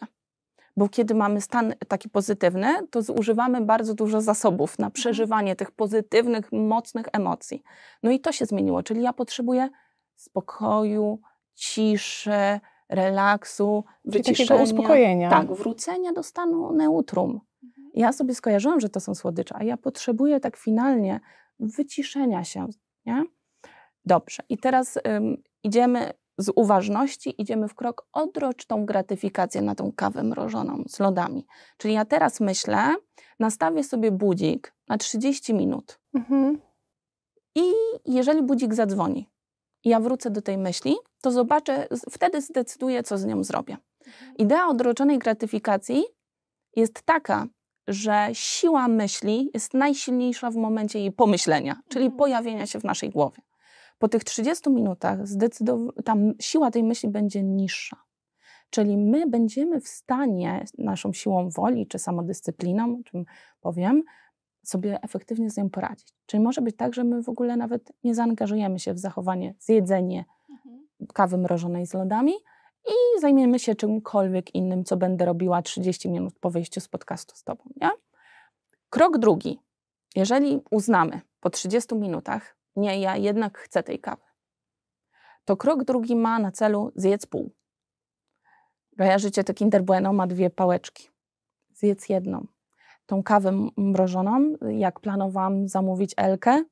Bo kiedy mamy stan taki pozytywny, to zużywamy bardzo dużo zasobów na mhm. przeżywanie tych pozytywnych, mocnych emocji. No i to się zmieniło, czyli ja potrzebuję spokoju, ciszy, relaksu, wyciszenia. takiego uspokojenia. Tak, wrócenia do stanu neutrum. Mhm. Ja sobie skojarzyłam, że to są słodycze, a ja potrzebuję tak finalnie wyciszenia się, nie? Dobrze. I teraz idziemy z uważności, idziemy w krok, odrocz tą gratyfikację na tą kawę mrożoną z lodami. Czyli ja teraz myślę, nastawię sobie budzik na 30 minut. Mhm. I jeżeli budzik zadzwoni, ja wrócę do tej myśli, to zobaczę, wtedy zdecyduję, co z nią zrobię. Mhm. Idea odroczonej gratyfikacji jest taka, że siła myśli jest najsilniejsza w momencie jej pomyślenia, czyli mhm. pojawienia się w naszej głowie. Po tych 30 minutach ta siła tej myśli będzie niższa. Czyli my będziemy w stanie naszą siłą woli czy samodyscypliną, o czym powiem, sobie efektywnie z nią poradzić. Czyli może być tak, że my w ogóle nawet nie zaangażujemy się w zachowanie, zjedzenie mhm. kawy mrożonej z lodami i zajmiemy się czymkolwiek innym, co będę robiła 30 minut po wyjściu z podcastu z Tobą. Nie? Krok drugi. Jeżeli uznamy po 30 minutach, nie, ja jednak chcę tej kawy, to krok drugi ma na celu zjedz pół. Kojarzycie to Kinder Bueno ma dwie pałeczki. Zjedz jedną. Tą kawę mrożoną, jak planowałam zamówić Elkę,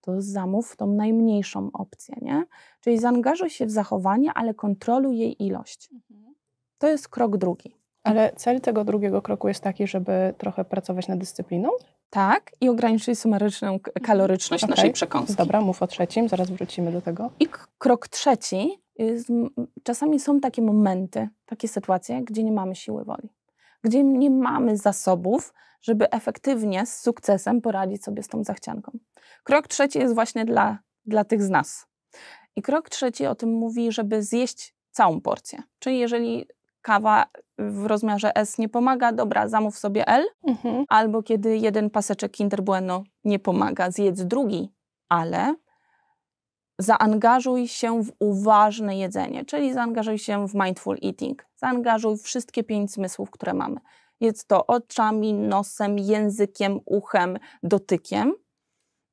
to zamów tą najmniejszą opcję, nie? Czyli zaangażuj się w zachowanie, ale kontroluj jej ilość. Mhm. To jest krok drugi. Ale cel tego drugiego kroku jest taki, żeby trochę pracować nad dyscypliną? Tak, i ograniczyć sumaryczną mhm. kaloryczność okay. naszej przekąski. Dobra, mów o trzecim, zaraz wrócimy do tego. I krok trzeci, jest, czasami są takie momenty, takie sytuacje, gdzie nie mamy siły woli, gdzie nie mamy zasobów, żeby efektywnie, z sukcesem poradzić sobie z tą zachcianką. Krok trzeci jest właśnie dla, dla tych z nas. I krok trzeci o tym mówi, żeby zjeść całą porcję. Czyli jeżeli kawa w rozmiarze S nie pomaga, dobra, zamów sobie L. Mhm. Albo kiedy jeden paseczek Kinder Bueno nie pomaga, zjedz drugi, ale zaangażuj się w uważne jedzenie, czyli zaangażuj się w mindful eating. Zaangażuj wszystkie pięć zmysłów, które mamy. Jedz to oczami, nosem, językiem, uchem, dotykiem.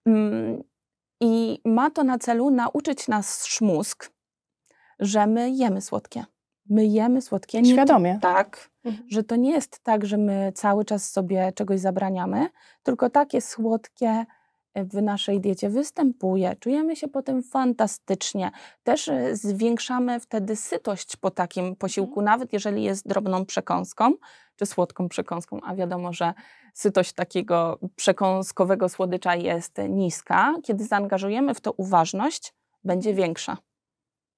Mm, I ma to na celu nauczyć nas szmusk, że my jemy słodkie myjemy słodkie. Świadomie. tak, mhm. że to nie jest tak, że my cały czas sobie czegoś zabraniamy, tylko takie słodkie e, w naszej diecie występuje. Czujemy się potem fantastycznie. Też e, zwiększamy wtedy sytość po takim posiłku, mhm. nawet jeżeli jest drobną przekąską czy słodką przekąską, a wiadomo, że sytość takiego przekąskowego słodycza jest niska. Kiedy zaangażujemy w to uważność, będzie większa.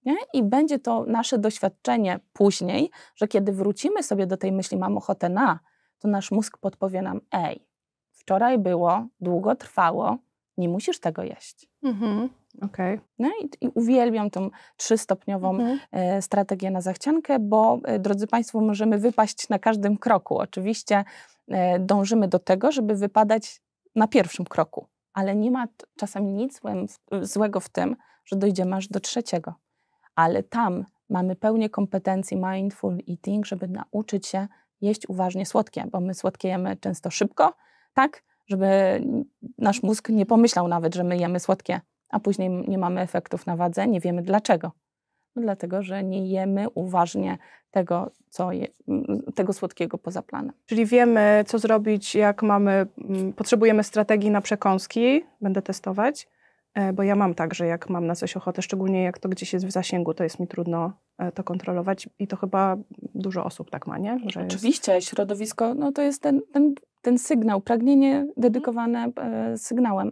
Nie? I będzie to nasze doświadczenie później, że kiedy wrócimy sobie do tej myśli, mam ochotę na, to nasz mózg podpowie nam, ej, wczoraj było, długo trwało, nie musisz tego jeść. Mhm. Okay. No i, i uwielbiam tą trzystopniową mhm. e, strategię na zachciankę, bo e, drodzy Państwo, możemy wypaść na każdym kroku. Oczywiście e, dążymy do tego, żeby wypadać na pierwszym kroku, ale nie ma czasem nic złego w tym, że dojdziemy aż do trzeciego ale tam mamy pełnię kompetencji mindful eating, żeby nauczyć się jeść uważnie słodkie, bo my słodkie jemy często szybko, tak, żeby nasz mózg nie pomyślał nawet, że my jemy słodkie, a później nie mamy efektów na wadze, nie wiemy dlaczego. No dlatego, że nie jemy uważnie tego, co je, tego słodkiego poza planem. Czyli wiemy, co zrobić, jak mamy, potrzebujemy strategii na przekąski, będę testować, E, bo ja mam tak, że jak mam na coś ochotę, szczególnie jak to gdzieś jest w zasięgu, to jest mi trudno e, to kontrolować i to chyba dużo osób tak ma, nie? Że Oczywiście, jest... środowisko, no to jest ten, ten, ten sygnał, pragnienie dedykowane mhm. e, sygnałem,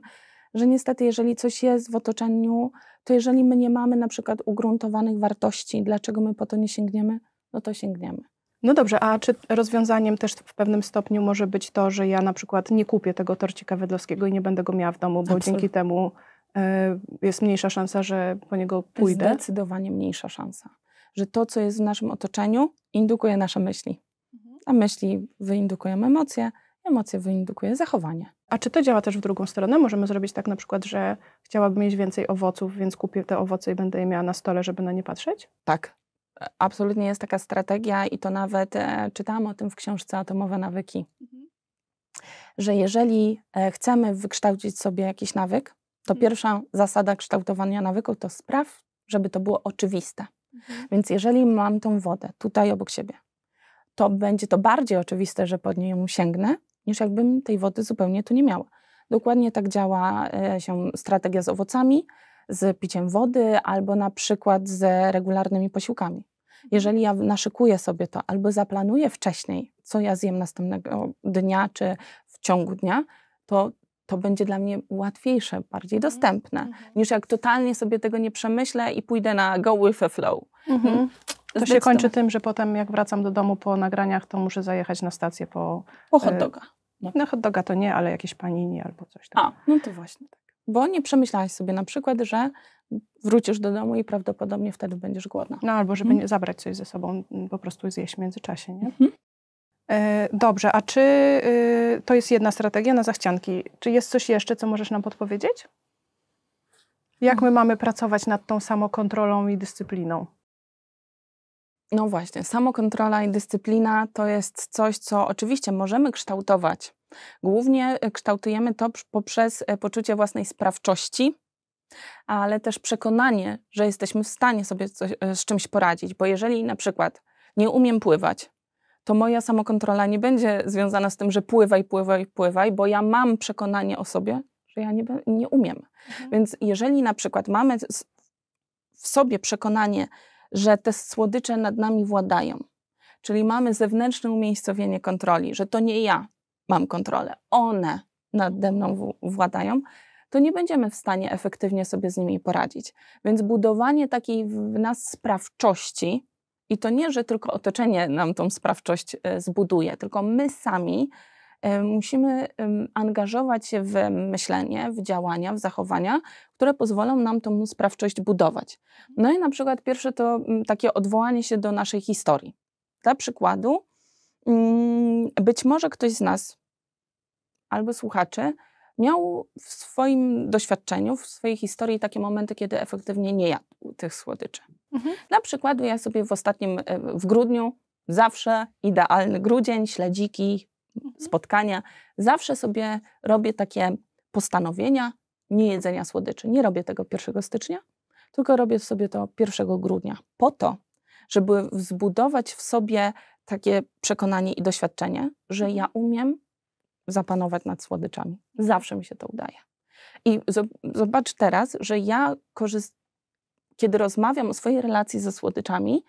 że niestety jeżeli coś jest w otoczeniu, to jeżeli my nie mamy na przykład ugruntowanych wartości, dlaczego my po to nie sięgniemy, no to sięgniemy. No dobrze, a czy rozwiązaniem też w pewnym stopniu może być to, że ja na przykład nie kupię tego torcika wedlowskiego i nie będę go miała w domu, bo Absolutnie. dzięki temu E, jest mniejsza szansa, że po niego pójdę? Zdecydowanie mniejsza szansa. Że to, co jest w naszym otoczeniu, indukuje nasze myśli. Mhm. A myśli wyindukują emocje, emocje wyindukuje zachowanie. A czy to działa też w drugą stronę? Możemy zrobić tak na przykład, że chciałabym mieć więcej owoców, więc kupię te owoce i będę je miała na stole, żeby na nie patrzeć? Tak. Absolutnie jest taka strategia i to nawet e, czytałam o tym w książce Atomowe Nawyki. Mhm. Że jeżeli e, chcemy wykształcić sobie jakiś nawyk, to mhm. pierwsza zasada kształtowania nawyków to spraw, żeby to było oczywiste. Mhm. Więc jeżeli mam tą wodę tutaj obok siebie, to będzie to bardziej oczywiste, że pod nią sięgnę, niż jakbym tej wody zupełnie tu nie miała. Dokładnie tak działa e, się strategia z owocami, z piciem wody albo na przykład z regularnymi posiłkami. Mhm. Jeżeli ja naszykuję sobie to albo zaplanuję wcześniej, co ja zjem następnego dnia czy w ciągu dnia, to to będzie dla mnie łatwiejsze, bardziej mhm, dostępne, mhm. niż jak totalnie sobie tego nie przemyślę i pójdę na go with the flow. Mhm. Mm. To się kończy tym, że potem jak wracam do domu po nagraniach, to muszę zajechać na stację po... Po e, hot doga. No. no, hot doga to nie, ale jakieś panini albo coś tam. A, no to właśnie. Tak. Bo nie przemyślałaś sobie na przykład, że wrócisz do domu i prawdopodobnie wtedy będziesz głodna. No albo żeby mm. nie zabrać coś ze sobą, mm, po prostu zjeść w międzyczasie, nie? Mhm. E, dobrze, a czy y, to jest jedna strategia na zachcianki? Czy jest coś jeszcze, co możesz nam podpowiedzieć? Jak my mamy pracować nad tą samokontrolą i dyscypliną? No właśnie, samokontrola i dyscyplina to jest coś, co oczywiście możemy kształtować. Głównie e, kształtujemy to poprzez e, poczucie własnej sprawczości, ale też przekonanie, że jesteśmy w stanie sobie coś, z czymś poradzić, bo jeżeli na przykład nie umiem pływać, to moja samokontrola nie będzie związana z tym, że pływaj, pływaj, pływaj, bo ja mam przekonanie o sobie, że ja nie, nie umiem. Mhm. Więc jeżeli na przykład mamy w sobie przekonanie, że te słodycze nad nami władają, czyli mamy zewnętrzne umiejscowienie kontroli, że to nie ja mam kontrolę, one nade mną władają, to nie będziemy w stanie efektywnie sobie z nimi poradzić. Więc budowanie takiej w nas sprawczości, i to nie, że tylko otoczenie nam tą sprawczość e, zbuduje, tylko my sami e, musimy angażować się w myślenie, w działania, w zachowania, które pozwolą nam tą sprawczość budować. No i na przykład pierwsze to takie odwołanie się do naszej historii. Dla przykładu, mm, być może ktoś z nas albo słuchaczy miał w swoim doświadczeniu, w swojej historii takie momenty, kiedy efektywnie nie jadł tych słodyczy. Mhm. Na przykład ja sobie w ostatnim, e, w grudniu zawsze idealny grudzień, śledziki, mhm. spotkania, zawsze sobie robię takie postanowienia nie jedzenia słodyczy. Nie robię tego 1 stycznia, tylko robię sobie to 1 grudnia po to, żeby zbudować w sobie takie przekonanie i doświadczenie, że ja mhm. umiem zapanować nad słodyczami. Zawsze mi się to udaje. I zobacz teraz, że ja korzyst kiedy rozmawiam o swojej relacji ze słodyczami,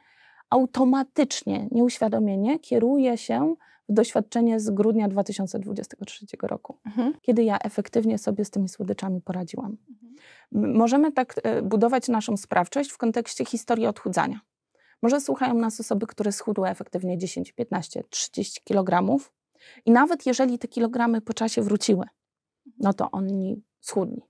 automatycznie, nieuświadomienie kieruję się w doświadczenie z grudnia 2023 roku, mhm. kiedy ja efektywnie sobie z tymi słodyczami poradziłam. Mhm. Możemy tak e, budować naszą sprawczość w kontekście historii odchudzania. Może słuchają nas osoby, które schudły efektywnie 10, 15, 30 kg i nawet jeżeli te kilogramy po czasie wróciły, no to oni schudni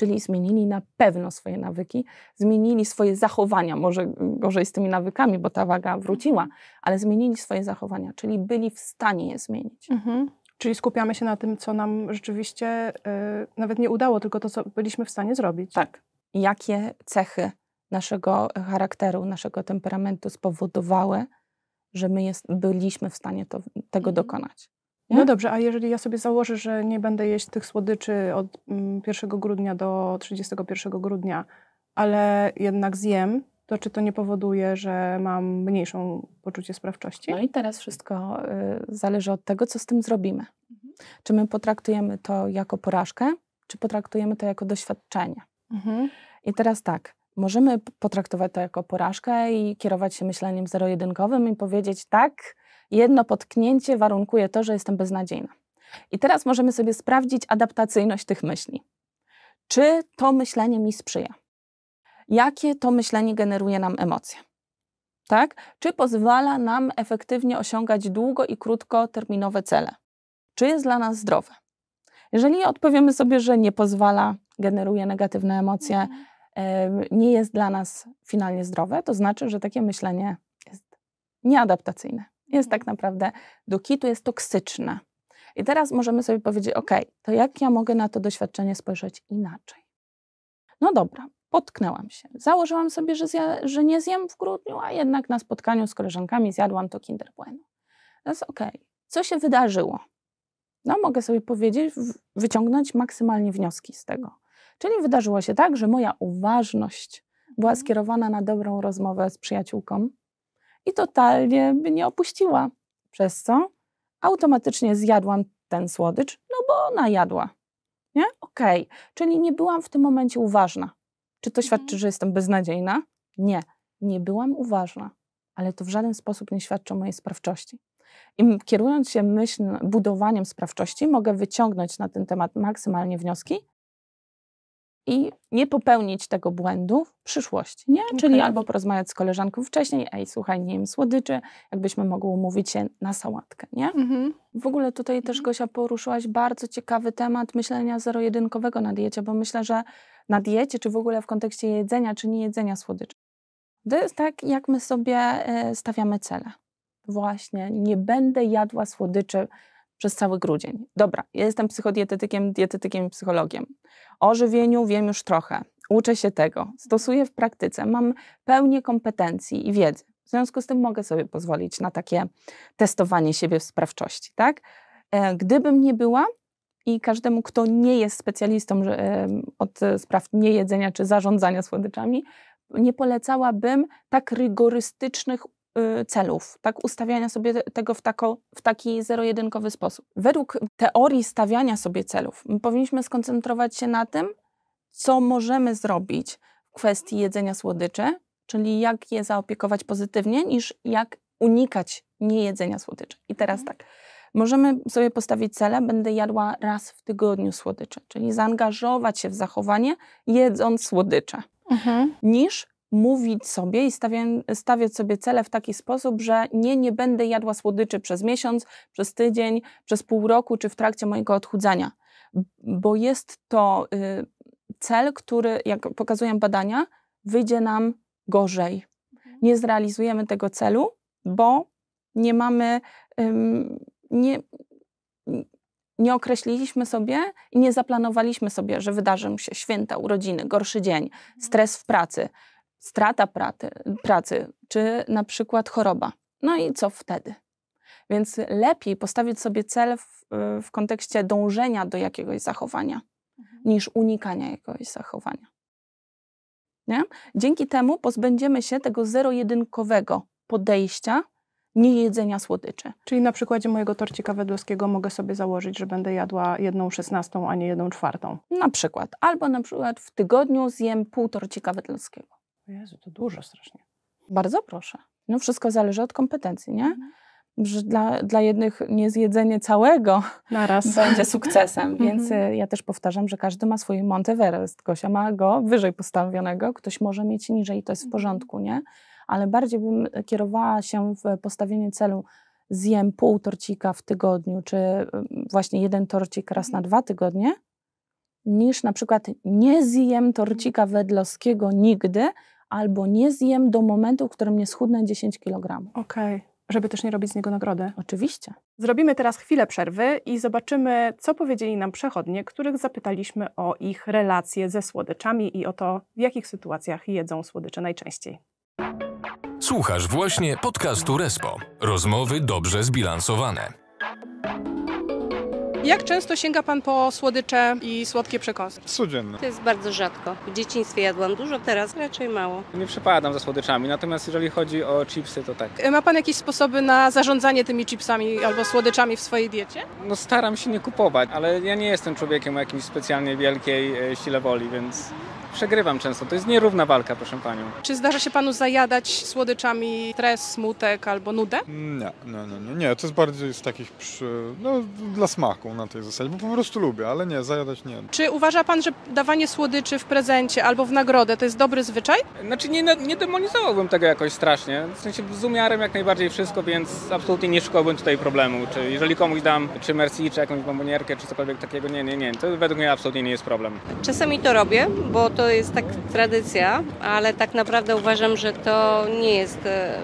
czyli zmienili na pewno swoje nawyki, zmienili swoje zachowania, może gorzej z tymi nawykami, bo ta waga wróciła, mhm. ale zmienili swoje zachowania, czyli byli w stanie je zmienić. Mhm. Czyli skupiamy się na tym, co nam rzeczywiście yy, nawet nie udało, tylko to, co byliśmy w stanie zrobić. Tak. Jakie cechy naszego charakteru, naszego temperamentu spowodowały, że my jest, byliśmy w stanie to, tego mhm. dokonać? Nie? No dobrze, a jeżeli ja sobie założę, że nie będę jeść tych słodyczy od 1 mm, grudnia do 31 grudnia, ale jednak zjem, to czy to nie powoduje, że mam mniejszą poczucie sprawczości? No i teraz wszystko y, zależy od tego, co z tym zrobimy. Mhm. Czy my potraktujemy to jako porażkę, czy potraktujemy to jako doświadczenie? Mhm. I teraz tak, możemy potraktować to jako porażkę i kierować się myśleniem zero-jedynkowym i powiedzieć tak, jedno potknięcie warunkuje to, że jestem beznadziejna. I teraz możemy sobie sprawdzić adaptacyjność tych myśli. Czy to myślenie mi sprzyja? Jakie to myślenie generuje nam emocje? Tak? Czy pozwala nam efektywnie osiągać długo i krótkoterminowe cele? Czy jest dla nas zdrowe? Jeżeli odpowiemy sobie, że nie pozwala, generuje negatywne emocje, mhm. nie jest dla nas finalnie zdrowe, to znaczy, że takie myślenie jest nieadaptacyjne jest mhm. tak naprawdę do kitu, jest toksyczne. I teraz możemy sobie powiedzieć, ok, to jak ja mogę na to doświadczenie spojrzeć inaczej? No dobra, potknęłam się. Założyłam sobie, że, zja, że nie zjem w grudniu, a jednak na spotkaniu z koleżankami zjadłam to Kinder Bueno. Teraz ok, co się wydarzyło? No mogę sobie powiedzieć, wyciągnąć maksymalnie wnioski z tego. Czyli wydarzyło się tak, że moja uważność była mhm. skierowana na dobrą rozmowę z przyjaciółką, i totalnie by nie opuściła. Przez co automatycznie zjadłam ten słodycz, no bo ona jadła. Nie? Okej, okay. czyli nie byłam w tym momencie uważna. Czy to mhm. świadczy, że jestem beznadziejna? Nie, nie byłam uważna, ale to w żaden sposób nie świadczy o mojej sprawczości. I kierując się myśl budowaniem sprawczości, mogę wyciągnąć na ten temat maksymalnie wnioski i nie popełnić tego błędu w przyszłości, nie? Okay. Czyli albo porozmawiać z koleżanką wcześniej, ej, słuchaj, nie wiem, słodyczy, jakbyśmy mogły umówić się na sałatkę, nie? Mm-hmm. W ogóle tutaj też, mhm. Gosia, poruszyłaś bardzo ciekawy temat myślenia zero-jedynkowego na diecie, bo myślę, że na diecie, czy w ogóle w kontekście jedzenia, czy nie jedzenia słodyczy. To jest tak, jak my sobie e, stawiamy cele. Właśnie, nie będę jadła słodyczy przez cały grudzień. Dobra, ja jestem psychodietetykiem, dietetykiem i psychologiem. O żywieniu wiem już trochę, uczę się tego, stosuję w praktyce, mam pełnię kompetencji i wiedzy. W związku z tym mogę sobie pozwolić na takie testowanie siebie w sprawczości, tak? E, gdybym nie była i każdemu, kto nie jest specjalistą od spraw niejedzenia czy zarządzania słodyczami, nie polecałabym tak rygorystycznych Y, celów, tak? Ustawiania sobie tego w, tako, w taki zero-jedynkowy sposób. Według teorii stawiania sobie celów, powinniśmy skoncentrować się na tym, co możemy zrobić w kwestii jedzenia słodyczy, czyli jak je zaopiekować pozytywnie, niż jak unikać niejedzenia słodyczy. I teraz mhm. tak, możemy sobie postawić cele, będę jadła raz w tygodniu słodycze, czyli zaangażować się w zachowanie, jedząc słodycze, mhm. niż mówić sobie i stawiać sobie cele w taki sposób, że nie, nie będę jadła słodyczy przez miesiąc, przez tydzień, przez pół roku czy w trakcie mojego odchudzania, bo jest to y, cel, który, jak pokazują badania, wyjdzie nam gorzej. Mhm. Nie zrealizujemy tego celu, bo nie mamy, nie, nie określiliśmy sobie i nie zaplanowaliśmy sobie, że wydarzy mu się święta, urodziny, gorszy dzień, mhm. stres w pracy, strata praty, pracy, czy na przykład choroba. No i co wtedy? Więc lepiej postawić sobie cel w, w kontekście dążenia do jakiegoś zachowania, mhm. niż unikania jakiegoś zachowania. Nie? Dzięki temu pozbędziemy się tego zero-jedynkowego podejścia niejedzenia słodyczy. Czyli na przykładzie mojego torcika wedłowskiego mogę sobie założyć, że będę jadła jedną szesnastą, a nie jedną czwartą. Na przykład. Albo na przykład w tygodniu zjem pół torcika wedługskiego. Jezu, to dużo strasznie. Bardzo proszę. No wszystko zależy od kompetencji, nie? Mhm. Że dla, dla jednych zjedzenie całego raz [LAUGHS] będzie sukcesem, mhm. więc y, ja też powtarzam, że każdy ma swój Monteverest. Gosia ma go wyżej postawionego, ktoś może mieć niżej i to jest w mhm. porządku, nie? Ale bardziej bym kierowała się w postawienie celu zjem pół torcika w tygodniu, czy y, właśnie jeden torcik raz na dwa tygodnie, niż na przykład nie zjem torcika wedlowskiego nigdy, albo nie zjem do momentu, w którym nie schudnę 10 kg. Okej. Okay. Żeby też nie robić z niego nagrody. Oczywiście. Zrobimy teraz chwilę przerwy i zobaczymy, co powiedzieli nam przechodnie, których zapytaliśmy o ich relacje ze słodyczami i o to, w jakich sytuacjach jedzą słodycze najczęściej. Słuchasz właśnie podcastu Respo. Rozmowy dobrze zbilansowane. Jak często sięga Pan po słodycze i słodkie przekąski? Codziennie. To jest bardzo rzadko. W dzieciństwie jadłam dużo, teraz raczej mało. Nie przepadam za słodyczami, natomiast jeżeli chodzi o chipsy, to tak. Ma Pan jakieś sposoby na zarządzanie tymi chipsami albo słodyczami w swojej diecie? No staram się nie kupować, ale ja nie jestem człowiekiem o jakimś specjalnie wielkiej e, sile woli, więc przegrywam często. To jest nierówna walka, proszę panią. Czy zdarza się panu zajadać słodyczami stres, smutek albo nudę? Nie, nie, nie, nie, nie. to jest bardziej z takich przy, no, dla smaku na tej zasadzie, bo po prostu lubię, ale nie, zajadać nie. Czy uważa pan, że dawanie słodyczy w prezencie albo w nagrodę to jest dobry zwyczaj? Znaczy nie, no, nie demonizowałbym tego jakoś strasznie, w sensie z umiarem jak najbardziej wszystko, więc absolutnie nie szukałbym tutaj problemu, czy jeżeli komuś dam czy merci, czy jakąś bombonierkę, czy cokolwiek takiego, nie, nie, nie, to według mnie absolutnie nie jest problem. Czasami to robię, bo to to jest tak tradycja, ale tak naprawdę uważam, że to nie jest e,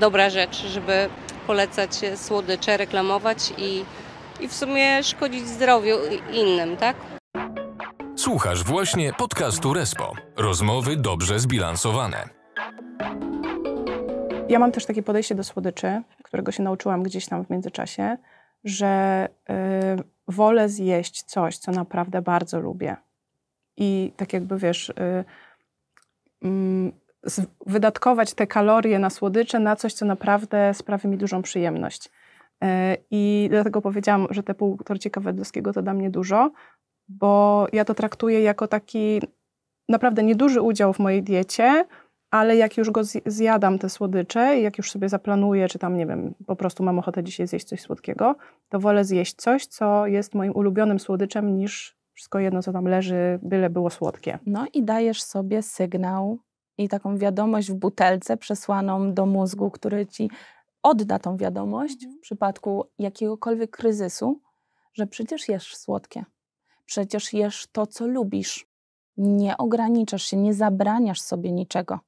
dobra rzecz, żeby polecać słodycze, reklamować i, i w sumie szkodzić zdrowiu innym, tak? Słuchasz właśnie podcastu Respo. Rozmowy dobrze zbilansowane. Ja mam też takie podejście do słodyczy, którego się nauczyłam gdzieś tam w międzyczasie, że yy, wolę zjeść coś, co naprawdę bardzo lubię, i tak jakby wiesz, y, mm, wydatkować te kalorie na słodycze na coś, co naprawdę sprawi mi dużą przyjemność. Y, I dlatego powiedziałam, że te pół torcie kawedowskiego to dla mnie dużo, bo ja to traktuję jako taki naprawdę nieduży udział w mojej diecie, ale jak już go zjadam, te słodycze, i jak już sobie zaplanuję, czy tam, nie wiem, po prostu mam ochotę dzisiaj zjeść coś słodkiego, to wolę zjeść coś, co jest moim ulubionym słodyczem niż wszystko jedno, co tam leży, byle było słodkie. No i dajesz sobie sygnał i taką wiadomość w butelce przesłaną do mózgu, który ci odda tą wiadomość w mhm. przypadku jakiegokolwiek kryzysu, że przecież jesz słodkie. Przecież jesz to, co lubisz. Nie ograniczasz się, nie zabraniasz sobie niczego.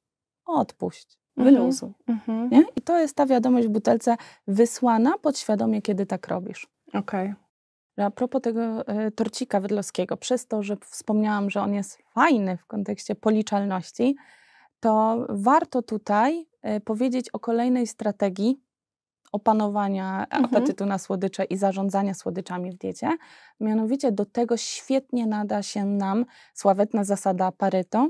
Odpuść, mhm. wyluzuj. Mhm. I to jest ta wiadomość w butelce wysłana podświadomie, kiedy tak robisz. Okej. Okay a propos tego e, torcika Wydlowskiego, przez to, że wspomniałam, że on jest fajny w kontekście policzalności, to warto tutaj e, powiedzieć o kolejnej strategii opanowania mhm. apetytu na słodycze i zarządzania słodyczami w diecie. Mianowicie do tego świetnie nada się nam sławetna zasada Pareto,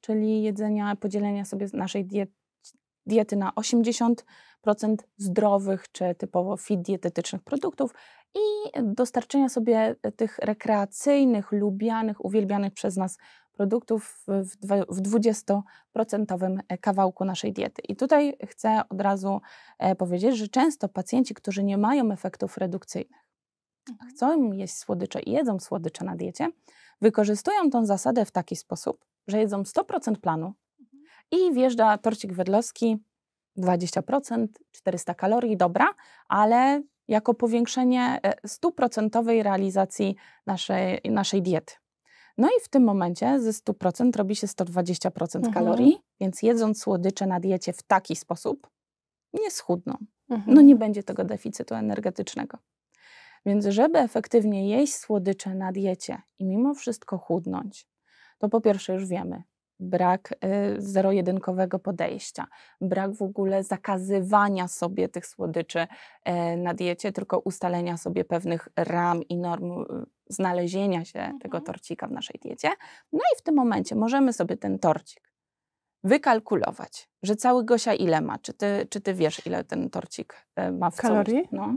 czyli jedzenia, podzielenia sobie naszej diety diety na 80% zdrowych czy typowo fit dietetycznych produktów i dostarczenia sobie e, tych rekreacyjnych, lubianych, uwielbianych przez nas produktów w 20% e, kawałku naszej diety. I tutaj chcę od razu e, powiedzieć, że często pacjenci, którzy nie mają efektów redukcyjnych, mhm. chcą jeść słodycze i jedzą słodycze na diecie, wykorzystują tą zasadę w taki sposób, że jedzą 100% planu mhm. i wjeżdża torcik wedlowski 20%, 400 kalorii, dobra, ale jako powiększenie e, stuprocentowej realizacji naszej, naszej diety. No i w tym momencie ze 100% robi się 120% mhm. kalorii, więc jedząc słodycze na diecie w taki sposób, nie schudną. Mhm. No nie będzie tego deficytu energetycznego. Więc żeby efektywnie jeść słodycze na diecie i mimo wszystko chudnąć, to po pierwsze już wiemy, brak y, zero-jedynkowego podejścia, brak w ogóle zakazywania sobie tych słodyczy e, na diecie, tylko ustalenia sobie pewnych ram i norm y, znalezienia się mhm. tego torcika w naszej diecie. No i w tym momencie możemy sobie ten torcik wykalkulować, że cały Gosia ile ma. Czy ty, czy ty wiesz, ile ten torcik e, ma w Kalorii? No.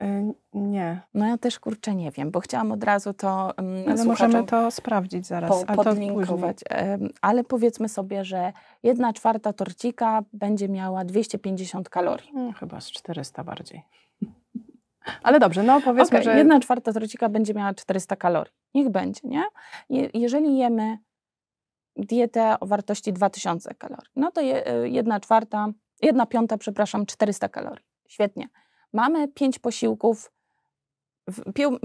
E, nie. No ja też kurczę nie wiem, bo chciałam od razu to. Mm, ale możemy to sprawdzić zaraz, po, a podlinkować. Ale powiedzmy sobie, że jedna czwarta torcika będzie miała 250 kalorii. Mm, chyba z 400 bardziej. [LAUGHS] Ale dobrze, no powiedzmy, okay, że. Jedna czwarta torcika będzie miała 400 kalorii. Niech będzie, nie? Je jeżeli jemy dietę o wartości 2000 kalorii, no to je e, jedna czwarta, jedna piąta, przepraszam, 400 kalorii. Świetnie mamy pięć posiłków,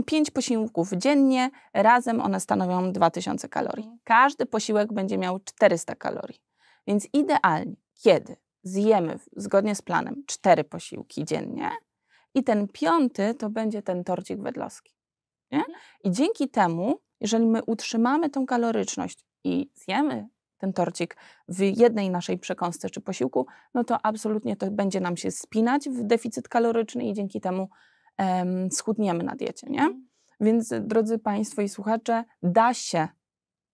pięć posiłków dziennie, razem one stanowią 2000 kalorii. Mhm. Każdy posiłek będzie miał 400 kalorii. Więc idealnie, kiedy zjemy zgodnie z planem cztery posiłki dziennie i ten piąty to będzie ten torcik wedlowski. Nie? Mhm. I dzięki temu, jeżeli my utrzymamy tą kaloryczność i zjemy ten torcik w jednej naszej przekąsce czy posiłku, no to absolutnie to będzie nam się spinać w deficyt kaloryczny i dzięki temu schudniemy na diecie, nie? Mhm. Więc drodzy Państwo i słuchacze, da się,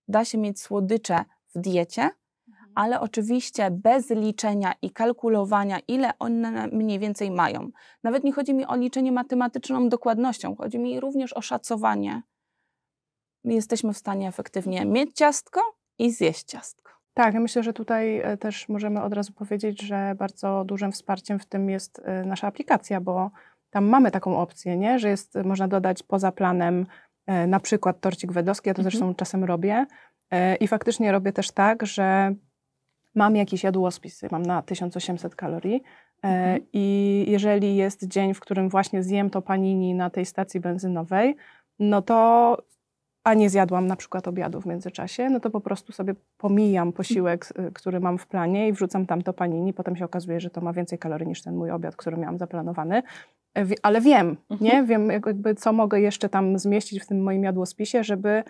da się mieć słodycze w diecie, mhm. ale oczywiście bez liczenia i kalkulowania, ile one mniej więcej mają. Nawet nie chodzi mi o liczenie matematyczną dokładnością, chodzi mi również o szacowanie. jesteśmy w stanie efektywnie mieć ciastko, i zjeść ciastko. Tak, ja myślę, że tutaj e, też możemy od razu powiedzieć, że bardzo dużym wsparciem w tym jest e, nasza aplikacja, bo tam mamy taką opcję, nie? że jest, e, można dodać poza planem na przykład torcik wedowski, ja to mhm. zresztą czasem robię i faktycznie robię też tak, że mam jakiś jadłospis, mam na 1800 kalorii mhm. i jeżeli jest dzień, w którym właśnie zjem to panini na tej stacji benzynowej, no to a nie zjadłam na przykład obiadu w międzyczasie, no to po prostu sobie pomijam posiłek, y, który mam w planie i wrzucam tam to panini. Potem się okazuje, że to ma więcej kalorii niż ten mój obiad, który miałam zaplanowany. E, ale wiem, mhm. nie? Wiem jakby co mogę jeszcze tam zmieścić w tym moim jadłospisie, żeby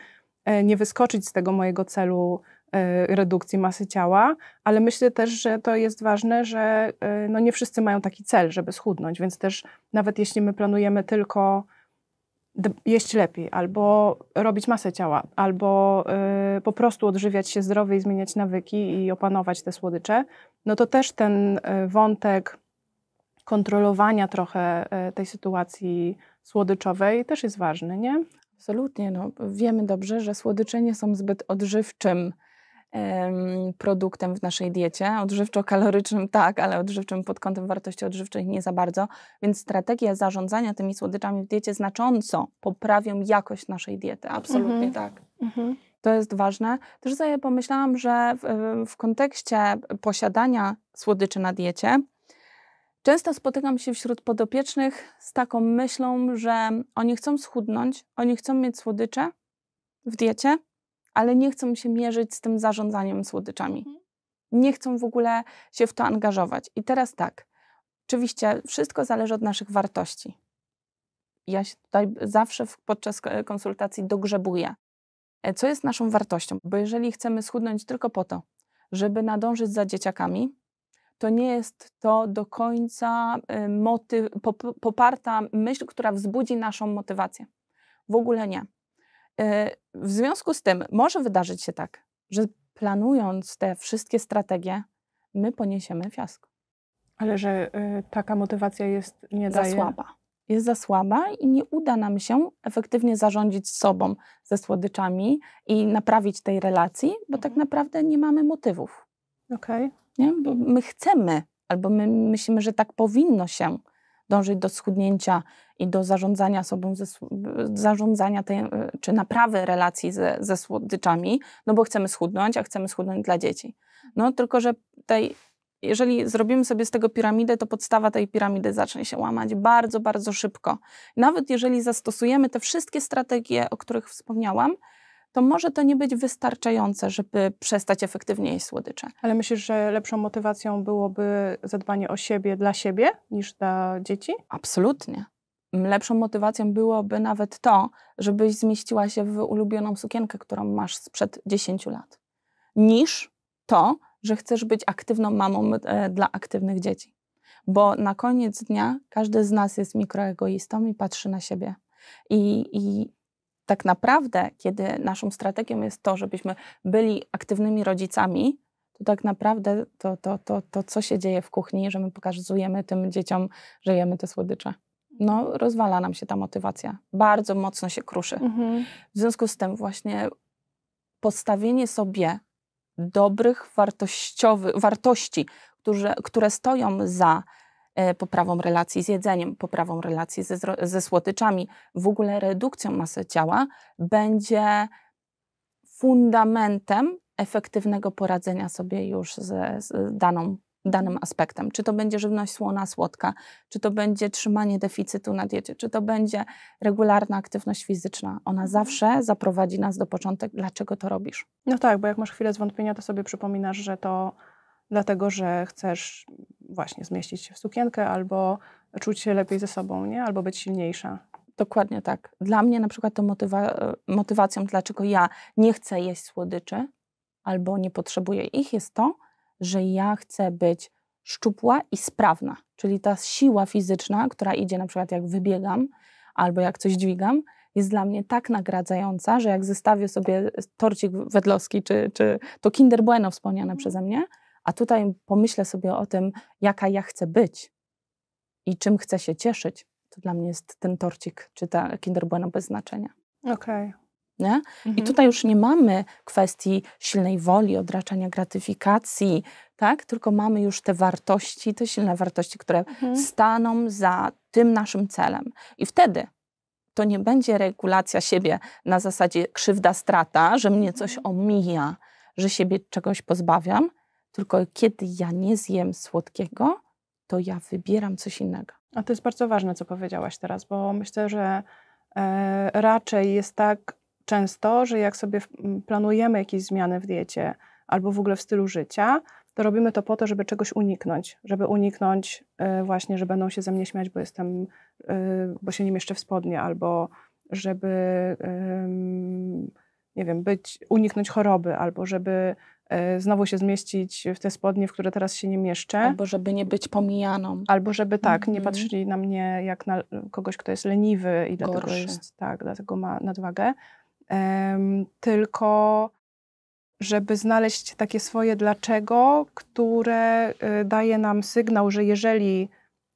e, nie wyskoczyć z tego mojego celu e, redukcji masy ciała, ale myślę też, że to jest ważne, że no nie wszyscy mają taki cel, żeby schudnąć, więc też nawet jeśli my planujemy tylko jeść lepiej, albo robić masę ciała, albo y, po prostu odżywiać się zdrowie i zmieniać nawyki i opanować te słodycze, no to też ten y, wątek kontrolowania trochę y, tej sytuacji słodyczowej też jest ważny, nie? Absolutnie. No, wiemy dobrze, że słodycze nie są zbyt odżywczym produktem w naszej diecie. Odżywczo-kalorycznym [LAUGHS] tak, ale odżywczym pod kątem wartości odżywczych nie za bardzo, więc strategia zarządzania tymi słodyczami w diecie znacząco poprawią jakość naszej diety. Absolutnie mhm. tak. Mhm. To jest ważne. Też sobie pomyślałam, że w, w kontekście posiadania słodyczy na diecie, Często spotykam się wśród podopiecznych z taką myślą, że oni chcą schudnąć, oni chcą mieć słodycze w diecie, ale nie chcą się mierzyć z tym zarządzaniem słodyczami. Mhm. Nie chcą w ogóle się w to angażować. I teraz tak, oczywiście wszystko zależy od naszych wartości. Ja się tutaj zawsze podczas konsultacji dogrzebuję. E, co jest naszą wartością? Bo jeżeli chcemy schudnąć tylko po to, żeby nadążyć za dzieciakami, to nie jest to do końca e, motyw, poparta myśl, która wzbudzi naszą motywację. W ogóle nie. E, w związku z tym może wydarzyć się tak, że planując te wszystkie strategie, my poniesiemy fiasko. Ale że y, taka motywacja jest nie za daje... słaba. Jest za słaba i nie uda nam się efektywnie zarządzić sobą ze słodyczami i naprawić tej relacji, bo tak mhm. naprawdę nie mamy motywów. Okej. Okay. Nie? Bo my chcemy, albo my myślimy, że tak powinno się, dążyć do schudnięcia i do zarządzania sobą, ze, zarządzania tej, e, czy naprawy relacji ze, ze słodyczami, no bo chcemy schudnąć, a chcemy schudnąć dla dzieci. No tylko, że tej, jeżeli zrobimy sobie z tego piramidę, to podstawa tej piramidy zacznie się łamać bardzo, bardzo szybko. Nawet jeżeli zastosujemy te wszystkie strategie, o których wspomniałam, to może to nie być wystarczające, żeby przestać efektywnie jeść słodycze. Ale myślisz, że lepszą motywacją byłoby zadbanie o siebie dla siebie niż dla dzieci? Absolutnie. Lepszą motywacją byłoby nawet to, żebyś zmieściła się w ulubioną sukienkę, którą masz sprzed 10 lat, niż to, że chcesz być aktywną mamą e, dla aktywnych dzieci. Bo na koniec dnia każdy z nas jest mikroegoistą i patrzy na siebie. I, i tak naprawdę, kiedy naszą strategią jest to, żebyśmy byli aktywnymi rodzicami, to tak naprawdę to, to, to, to co się dzieje w kuchni, że my pokazujemy tym dzieciom, że jemy te słodycze. No, rozwala nam się ta motywacja. Bardzo mocno się kruszy. Mhm. W związku z tym właśnie postawienie sobie dobrych wartościowy, wartości, które, które stoją za E, poprawą relacji z jedzeniem, poprawą relacji ze, ze słodyczami, w ogóle redukcją masy ciała, będzie fundamentem efektywnego poradzenia sobie już z, z daną danym aspektem. Czy to będzie żywność słona, słodka, czy to będzie trzymanie deficytu na diecie, czy to będzie regularna aktywność fizyczna. Ona mhm. zawsze zaprowadzi nas do początek, dlaczego to robisz. No tak, bo jak masz chwilę zwątpienia, to sobie przypominasz, że to dlatego że chcesz właśnie zmieścić się w sukienkę albo czuć się lepiej ze sobą, nie? Albo być silniejsza. Dokładnie tak. Dla mnie na przykład to motywa motywacją, dlaczego ja nie chcę jeść słodyczy albo nie potrzebuję ich, jest to, że ja chcę być szczupła i sprawna. Czyli ta siła fizyczna, która idzie na przykład jak wybiegam albo jak coś dźwigam, jest dla mnie tak nagradzająca, że jak zestawię sobie torcik wedlowski czy, czy to Kinder Bueno wspomniane przeze mnie, a tutaj pomyślę sobie o tym, jaka ja chcę być i czym chcę się cieszyć. To dla mnie jest ten torcik, czy ta Kinder Bueno bez znaczenia. Okej. Okay. Mhm. I tutaj już nie mamy kwestii silnej woli, odraczania gratyfikacji, tak? tylko mamy już te wartości, te silne wartości, które mhm. staną za tym naszym celem. I wtedy to nie będzie regulacja siebie na zasadzie krzywda, strata, że mnie coś mhm. omija, że siebie czegoś pozbawiam, tylko kiedy ja nie zjem słodkiego, to ja wybieram coś innego. A to jest bardzo ważne, co powiedziałaś teraz, bo myślę, że e, raczej jest tak często, że jak sobie planujemy jakieś zmiany w diecie albo w ogóle w stylu życia, to robimy to po to, żeby czegoś uniknąć, żeby uniknąć e, właśnie, że będą się ze mnie śmiać, bo jestem, e, bo się nim jeszcze w spodnie, albo żeby nie wiem, być, uniknąć choroby albo żeby e, znowu się zmieścić w te spodnie, w które teraz się nie mieszczę. Albo żeby nie być pomijaną. Albo żeby tak, nie mhm. patrzyli na mnie jak na e, kogoś, kto jest leniwy i dlatego, jest, tak, dlatego ma nadwagę. Um, tylko żeby znaleźć takie swoje dlaczego, które e, daje nam sygnał, że jeżeli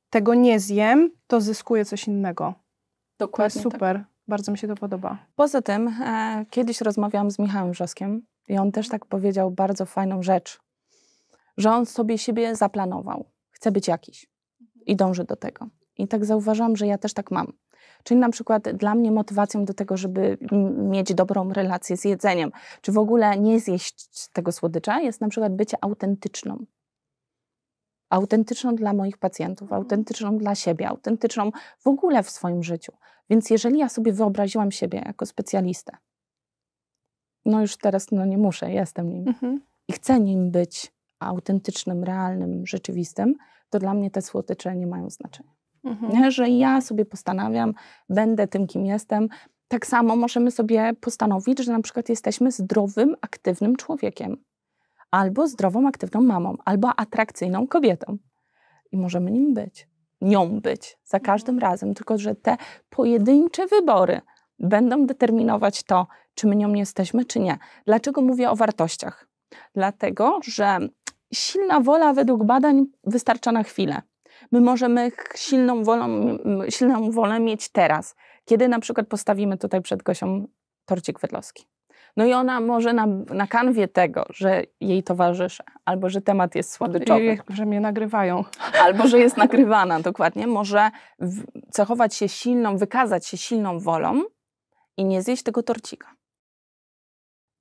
tego nie zjem, to zyskuję coś innego. Dokładnie. To jest tak. super. Tak. Bardzo mi się to podoba. Poza tym, e, kiedyś rozmawiałam z Michałem Wrzoskiem i on też tak powiedział bardzo fajną rzecz, że on sobie siebie zaplanował. Chce być jakiś i dąży do tego. I tak zauważam, że ja też tak mam. Czyli na przykład dla mnie motywacją do tego, żeby mieć dobrą relację z jedzeniem, czy w ogóle nie zjeść tego słodycza, jest na przykład bycie autentyczną autentyczną dla moich pacjentów, mhm. autentyczną dla siebie, autentyczną w ogóle w swoim życiu. Więc jeżeli ja sobie wyobraziłam siebie jako specjalistę, no już teraz no nie muszę, jestem nim mhm. i chcę nim być autentycznym, realnym, rzeczywistym, to dla mnie te słodycze nie mają znaczenia. Mhm. Że ja sobie postanawiam, będę tym, kim jestem. Tak samo możemy sobie postanowić, że na przykład jesteśmy zdrowym, aktywnym człowiekiem albo zdrową, aktywną mamą, albo atrakcyjną kobietą. I możemy nim być, nią być za mhm. każdym razem, tylko że te pojedyncze wybory będą determinować to, czy my nią jesteśmy, czy nie. Dlaczego mówię o wartościach? Dlatego, że silna wola według badań wystarcza na chwilę. My możemy silną, wolą, silną wolę mieć teraz, kiedy na przykład postawimy tutaj przed Gosią torcik wedlowski. No i ona może na, na kanwie tego, że jej towarzyszę, albo że temat jest słodyczowy. I, że mnie nagrywają. [LAUGHS] Albo że jest nagrywana, dokładnie. Może w, cechować się silną, wykazać się silną wolą i nie zjeść tego torcika.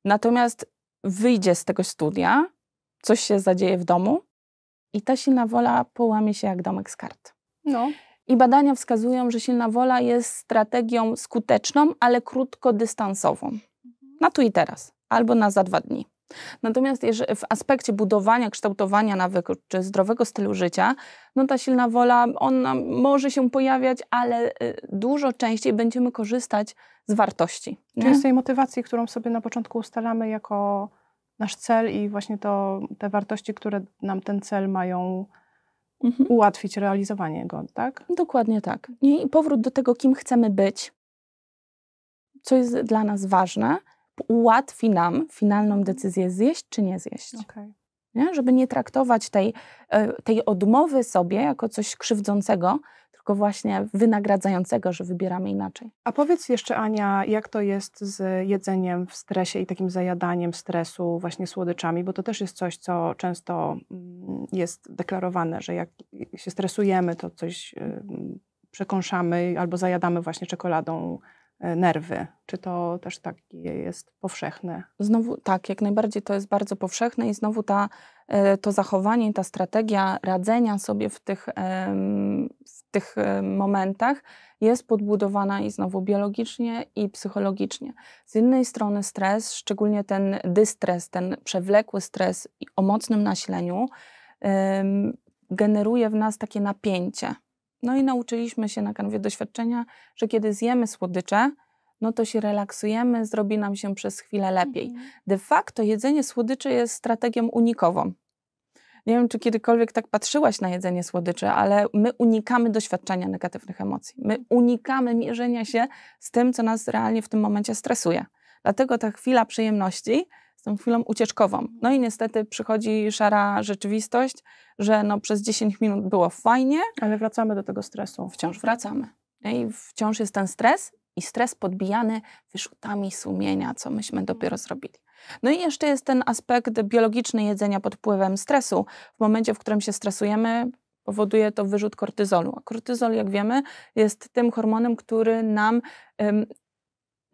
Natomiast wyjdzie z tego studia, coś się zadzieje w domu i ta silna wola połamie się jak domek z kart. No. I badania wskazują, że silna wola jest strategią skuteczną, ale krótkodystansową na tu i teraz albo na za dwa dni. Natomiast w aspekcie budowania, kształtowania nawyków czy zdrowego stylu życia, no ta silna wola, ona może się pojawiać, ale y, dużo częściej będziemy korzystać z wartości. Czyli z tej motywacji, którą sobie na początku ustalamy jako nasz cel i właśnie to, te wartości, które nam ten cel mają mhm. ułatwić realizowanie go, tak? Dokładnie tak. I powrót do tego, kim chcemy być, co jest dla nas ważne – ułatwi nam finalną decyzję zjeść czy nie zjeść. Okay. Nie? Żeby nie traktować tej, e, tej odmowy sobie jako coś krzywdzącego, tylko właśnie wynagradzającego, że wybieramy inaczej. A powiedz jeszcze, Ania, jak to jest z jedzeniem w stresie i takim zajadaniem stresu właśnie słodyczami, bo to też jest coś, co często mm, jest deklarowane, że jak się stresujemy, to coś e, przekąszamy albo zajadamy właśnie czekoladą E, nerwy. Czy to też takie jest powszechne? Znowu tak, jak najbardziej to jest bardzo powszechne i znowu ta, e, to zachowanie, ta strategia radzenia sobie w tych, w tych momentach jest podbudowana i znowu biologicznie i psychologicznie. Z jednej strony stres, szczególnie ten dystres, ten przewlekły stres o mocnym nasileniu, generuje w nas takie napięcie no i nauczyliśmy się na kanwie doświadczenia, że kiedy zjemy słodycze, no to się relaksujemy, zrobi nam się przez chwilę lepiej. Mhm. De facto jedzenie słodyczy jest strategią unikową. Nie wiem, czy kiedykolwiek tak patrzyłaś na jedzenie słodyczy, ale my unikamy doświadczenia negatywnych emocji. My unikamy mierzenia się z tym, co nas realnie w tym momencie stresuje. Dlatego ta chwila przyjemności jest tą chwilą ucieczkową. No i niestety przychodzi szara rzeczywistość, że no przez 10 minut było fajnie. Ale wracamy do tego stresu. Wciąż wracamy. No I wciąż jest ten stres i stres podbijany wyrzutami sumienia, co myśmy dopiero zrobili. No i jeszcze jest ten aspekt biologiczny jedzenia pod wpływem stresu. W momencie, w którym się stresujemy, powoduje to wyrzut kortyzolu. A kortyzol, jak wiemy, jest tym hormonem, który nam ym,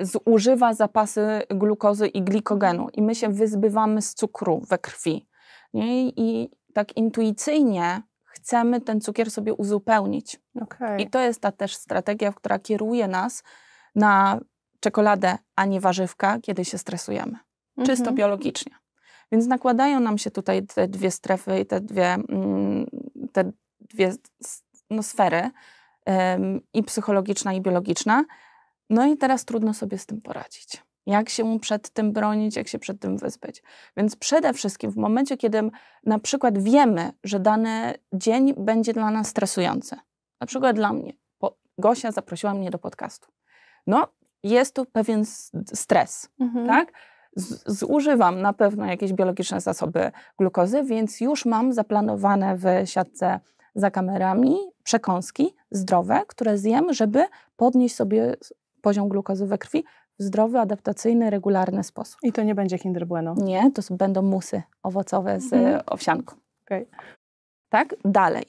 zużywa zapasy glukozy i glikogenu i my się wyzbywamy z cukru we krwi. Nie? I tak intuicyjnie chcemy ten cukier sobie uzupełnić. Okay. I to jest ta też strategia, która kieruje nas na czekoladę, a nie warzywka, kiedy się stresujemy. Mhm. Czysto biologicznie. Więc nakładają nam się tutaj te dwie strefy i te dwie, mm, te dwie no, sfery, i psychologiczna, i biologiczna. No i teraz trudno sobie z tym poradzić jak się przed tym bronić, jak się przed tym wyzbyć. Więc przede wszystkim w momencie, kiedy na przykład wiemy, że dany dzień będzie dla nas stresujący, na przykład dla mnie, bo Gosia zaprosiła mnie do podcastu. No, jest tu pewien stres, mhm. tak? Z zużywam na pewno jakieś biologiczne zasoby glukozy, więc już mam zaplanowane w siatce za kamerami przekąski zdrowe, które zjem, żeby podnieść sobie poziom glukozy we krwi zdrowy, adaptacyjny, regularny sposób. I to nie będzie Kinder Bueno? Nie, to będą musy owocowe z mhm. E, owsianką. Okay. Tak? Dalej.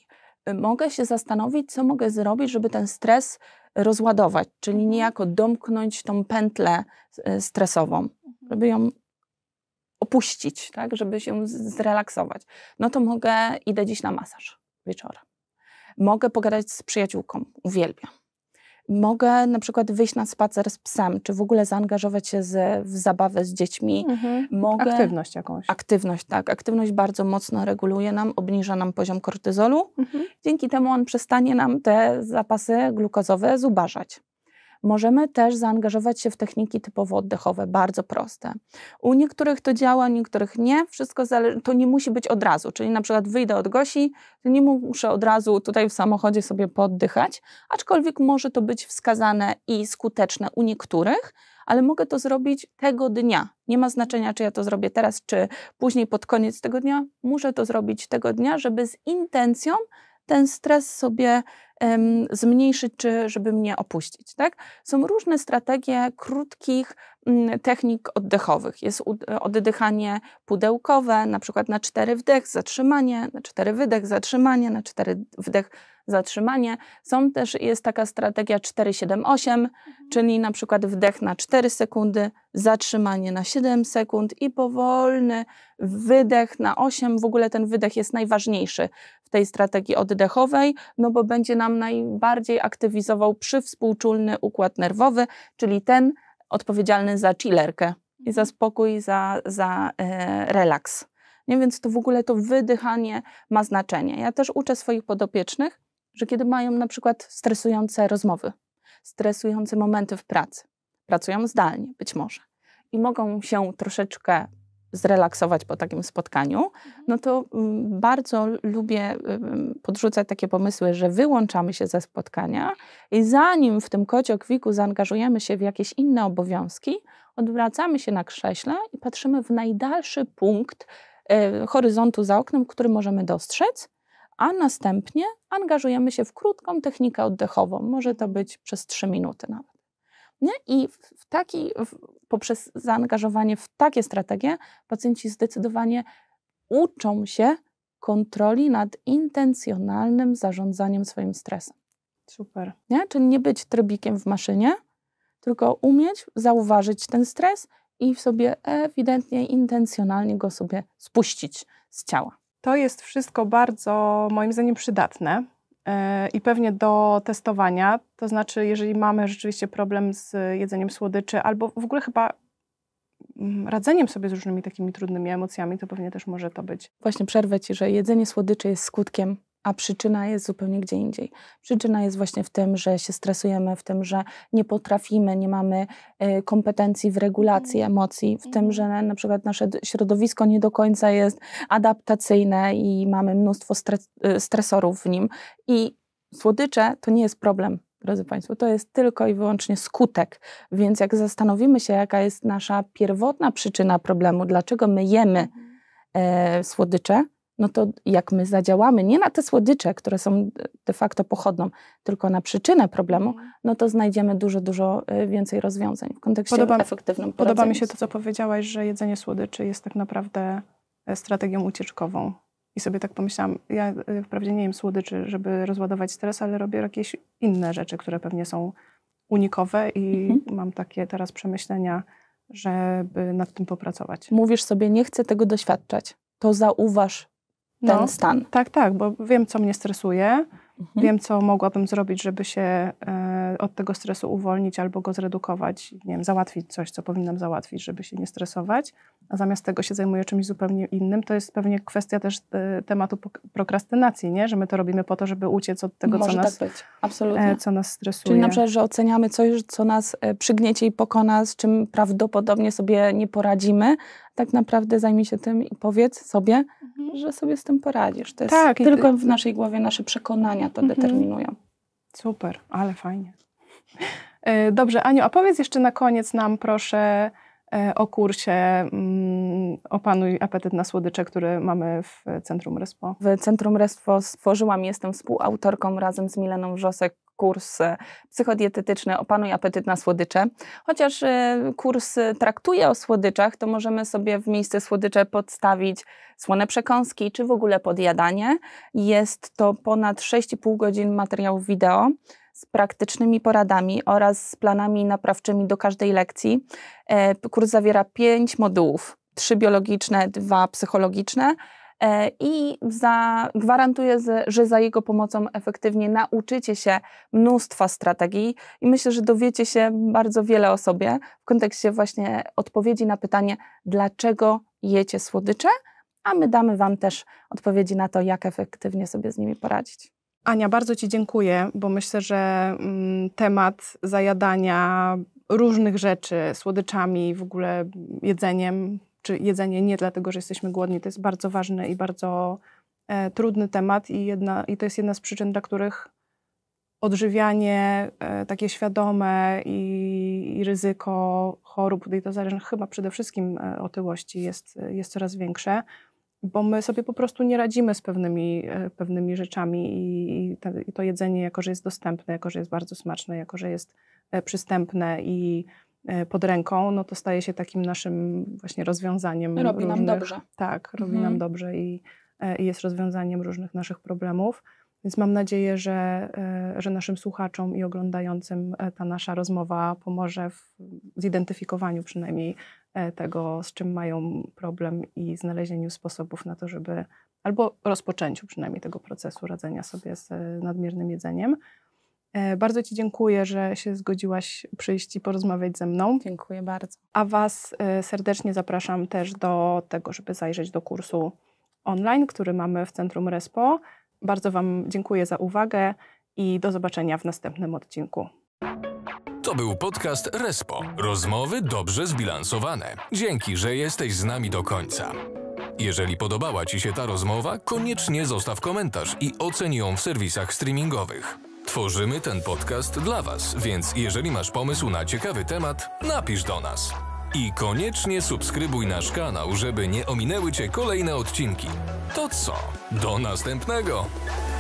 Y, mogę się zastanowić, co mogę zrobić, żeby ten stres rozładować, czyli mhm. niejako domknąć tą pętlę e, stresową, mhm. żeby ją opuścić, tak, żeby się zrelaksować. No to mogę, idę dziś na masaż wieczorem. Mogę pogadać z przyjaciółką, uwielbiam Mogę na przykład wyjść na spacer z psem, czy w ogóle zaangażować się z, w zabawę z dziećmi. Mhm. Mogę, aktywność jakąś. Aktywność, tak. Aktywność bardzo mocno reguluje nam, obniża nam poziom kortyzolu. Mhm. Dzięki temu on przestanie nam te zapasy glukozowe zubażać. Możemy też zaangażować się w techniki typowo oddechowe, bardzo proste. U niektórych to działa, u niektórych nie. Wszystko zależy, to nie musi być od razu. Czyli na przykład wyjdę od Gosi, to nie muszę od razu tutaj w samochodzie sobie poddychać, aczkolwiek może to być wskazane i skuteczne u niektórych, ale mogę to zrobić tego dnia. Nie ma znaczenia, czy ja to zrobię teraz, czy później pod koniec tego dnia. Muszę to zrobić tego dnia, żeby z intencją ten stres sobie um, zmniejszyć, czy żeby mnie opuścić. Tak? Są różne strategie krótkich um, technik oddechowych. Jest oddychanie pudełkowe, na przykład na cztery wdech, zatrzymanie, na cztery wydech, zatrzymanie, na cztery wdech, zatrzymanie. Są też, jest taka strategia 4-7-8, mhm. czyli na przykład wdech na 4 sekundy, zatrzymanie na 7 sekund i powolny wydech na 8. W ogóle ten wydech jest najważniejszy, w tej strategii oddechowej, no bo będzie nam najbardziej aktywizował przywspółczulny układ nerwowy, czyli ten odpowiedzialny za chillerkę i za mhm. spokój, za, za e, relaks. Nie, więc to w ogóle to wydychanie ma znaczenie. Ja też uczę swoich podopiecznych, że kiedy mają na przykład stresujące rozmowy, stresujące momenty w pracy, pracują zdalnie być może i mogą się troszeczkę zrelaksować po takim spotkaniu, mhm. no to mm, bardzo lubię y, y, podrzucać takie pomysły, że wyłączamy się ze spotkania i zanim w tym kociokwiku zaangażujemy się w jakieś inne obowiązki, odwracamy się na krześle i patrzymy w najdalszy punkt y, horyzontu za oknem, który możemy dostrzec, a następnie angażujemy się w krótką technikę oddechową. Może to być przez 3 minuty nawet. Nie? I w taki, poprzez zaangażowanie w takie strategie pacjenci zdecydowanie uczą się kontroli nad intencjonalnym zarządzaniem swoim stresem. Super. Nie? Czyli nie być trybikiem w maszynie, tylko umieć zauważyć ten stres i w sobie ewidentnie, intencjonalnie go sobie spuścić z ciała. To jest wszystko bardzo moim zdaniem przydatne, E, i pewnie do testowania. To znaczy, jeżeli mamy rzeczywiście problem z jedzeniem słodyczy, albo w ogóle chyba mm, radzeniem sobie z różnymi takimi trudnymi emocjami, to pewnie też może to być. Właśnie przerwę ci, że jedzenie słodyczy jest skutkiem a przyczyna jest zupełnie gdzie indziej. Przyczyna jest właśnie w tym, że się stresujemy, w tym, że nie potrafimy, nie mamy e, kompetencji w regulacji mhm. emocji, w tym, mhm. że na przykład nasze środowisko nie do końca jest adaptacyjne i mamy mnóstwo e, stresorów w nim. I słodycze to nie jest problem drodzy Państwo, to jest tylko i wyłącznie skutek. Więc jak zastanowimy się, jaka jest nasza pierwotna przyczyna problemu, dlaczego my jemy mhm. e, słodycze, no to jak my zadziałamy nie na te słodycze, które są de facto pochodną, tylko na przyczynę problemu, mhm. no to znajdziemy dużo, dużo y, więcej rozwiązań w kontekście podoba, efektywnym Podoba mi się to, co powiedziałaś, że jedzenie słodyczy jest tak naprawdę e, strategią ucieczkową. I sobie tak pomyślałam, ja e, wprawdzie nie jem słodyczy, żeby rozładować stres, ale robię jakieś inne rzeczy, które pewnie są unikowe i mhm. mam takie teraz przemyślenia, żeby nad tym popracować. Mówisz sobie, nie chcę tego doświadczać. To zauważ no, stan. Tak, tak, bo wiem, co mnie stresuje, mhm. wiem, co mogłabym zrobić, żeby się e, od tego stresu uwolnić albo go zredukować, nie wiem, załatwić coś, co powinnam załatwić, żeby się nie stresować, a zamiast tego się zajmuję czymś zupełnie innym. To jest pewnie kwestia też e, tematu prokrastynacji, nie? że my to robimy po to, żeby uciec od tego, Może co, tak nas, być. Absolutnie. E, co nas stresuje. Czyli na przykład, że oceniamy coś, co nas przygniecie i pokona, z czym prawdopodobnie sobie nie poradzimy, tak naprawdę zajmij się tym i powiedz sobie, mhm. że sobie z tym poradzisz. To tak, tylko w naszej głowie nasze przekonania to mhm. determinują. Super, ale fajnie. E, dobrze, Aniu, a powiedz jeszcze na koniec nam proszę e, o kursie mm, Opanuj apetyt na słodycze, który mamy w Centrum Respo. W Centrum Respo stworzyłam, jestem współautorką razem z Mileną Wrzosek kurs psychodietetyczny Opanuj apetyt na słodycze. Chociaż e, kurs e, traktuje o słodyczach, to możemy sobie w miejsce słodycze podstawić słone przekąski czy w ogóle podjadanie. Jest to ponad 6,5 godzin materiałów wideo z praktycznymi poradami oraz z planami naprawczymi do każdej lekcji. E, kurs zawiera 5 modułów, 3 biologiczne, 2 psychologiczne E, i za, gwarantuję, że za jego pomocą efektywnie nauczycie się mnóstwa strategii i myślę, że dowiecie się bardzo wiele o sobie w kontekście właśnie odpowiedzi na pytanie, dlaczego jecie słodycze, a my damy Wam też odpowiedzi na to, jak efektywnie sobie z nimi poradzić. Ania, bardzo Ci dziękuję, bo myślę, że mm, temat zajadania różnych rzeczy słodyczami, w ogóle jedzeniem czy jedzenie nie dlatego, że jesteśmy głodni. To jest bardzo ważny i bardzo e, trudny temat i, jedna, i to jest jedna z przyczyn, dla których odżywianie e, takie świadome i, i, ryzyko chorób tutaj to zależy no, chyba przede wszystkim e, otyłości jest, jest coraz większe, bo my sobie po prostu nie radzimy z pewnymi, e, pewnymi rzeczami i, i, te, i, to jedzenie, jako że jest dostępne, jako że jest bardzo smaczne, jako że jest e, przystępne i E, pod ręką, no to staje się takim naszym właśnie rozwiązaniem. Robi różnych, nam dobrze. Tak, robi mhm. nam dobrze i, e, i jest rozwiązaniem różnych naszych problemów. Więc mam nadzieję, że, e, że naszym słuchaczom i oglądającym ta nasza rozmowa pomoże w zidentyfikowaniu przynajmniej tego, z czym mają problem i znalezieniu sposobów na to, żeby albo rozpoczęciu przynajmniej tego procesu radzenia sobie z nadmiernym jedzeniem, E, bardzo Ci dziękuję, że się zgodziłaś przyjść i porozmawiać ze mną. Dziękuję bardzo. A Was e, serdecznie zapraszam też do tego, żeby zajrzeć do kursu online, który mamy w Centrum Respo. Bardzo Wam dziękuję za uwagę i do zobaczenia w następnym odcinku. To był podcast Respo. Rozmowy dobrze zbilansowane. Dzięki, że jesteś z nami do końca. Jeżeli podobała Ci się ta rozmowa, koniecznie zostaw komentarz i oceni ją w serwisach streamingowych. Tworzymy ten podcast dla Was, więc jeżeli masz pomysł na ciekawy temat, napisz do nas. I koniecznie subskrybuj nasz kanał, żeby nie ominęły Cię kolejne odcinki. To co? Do następnego!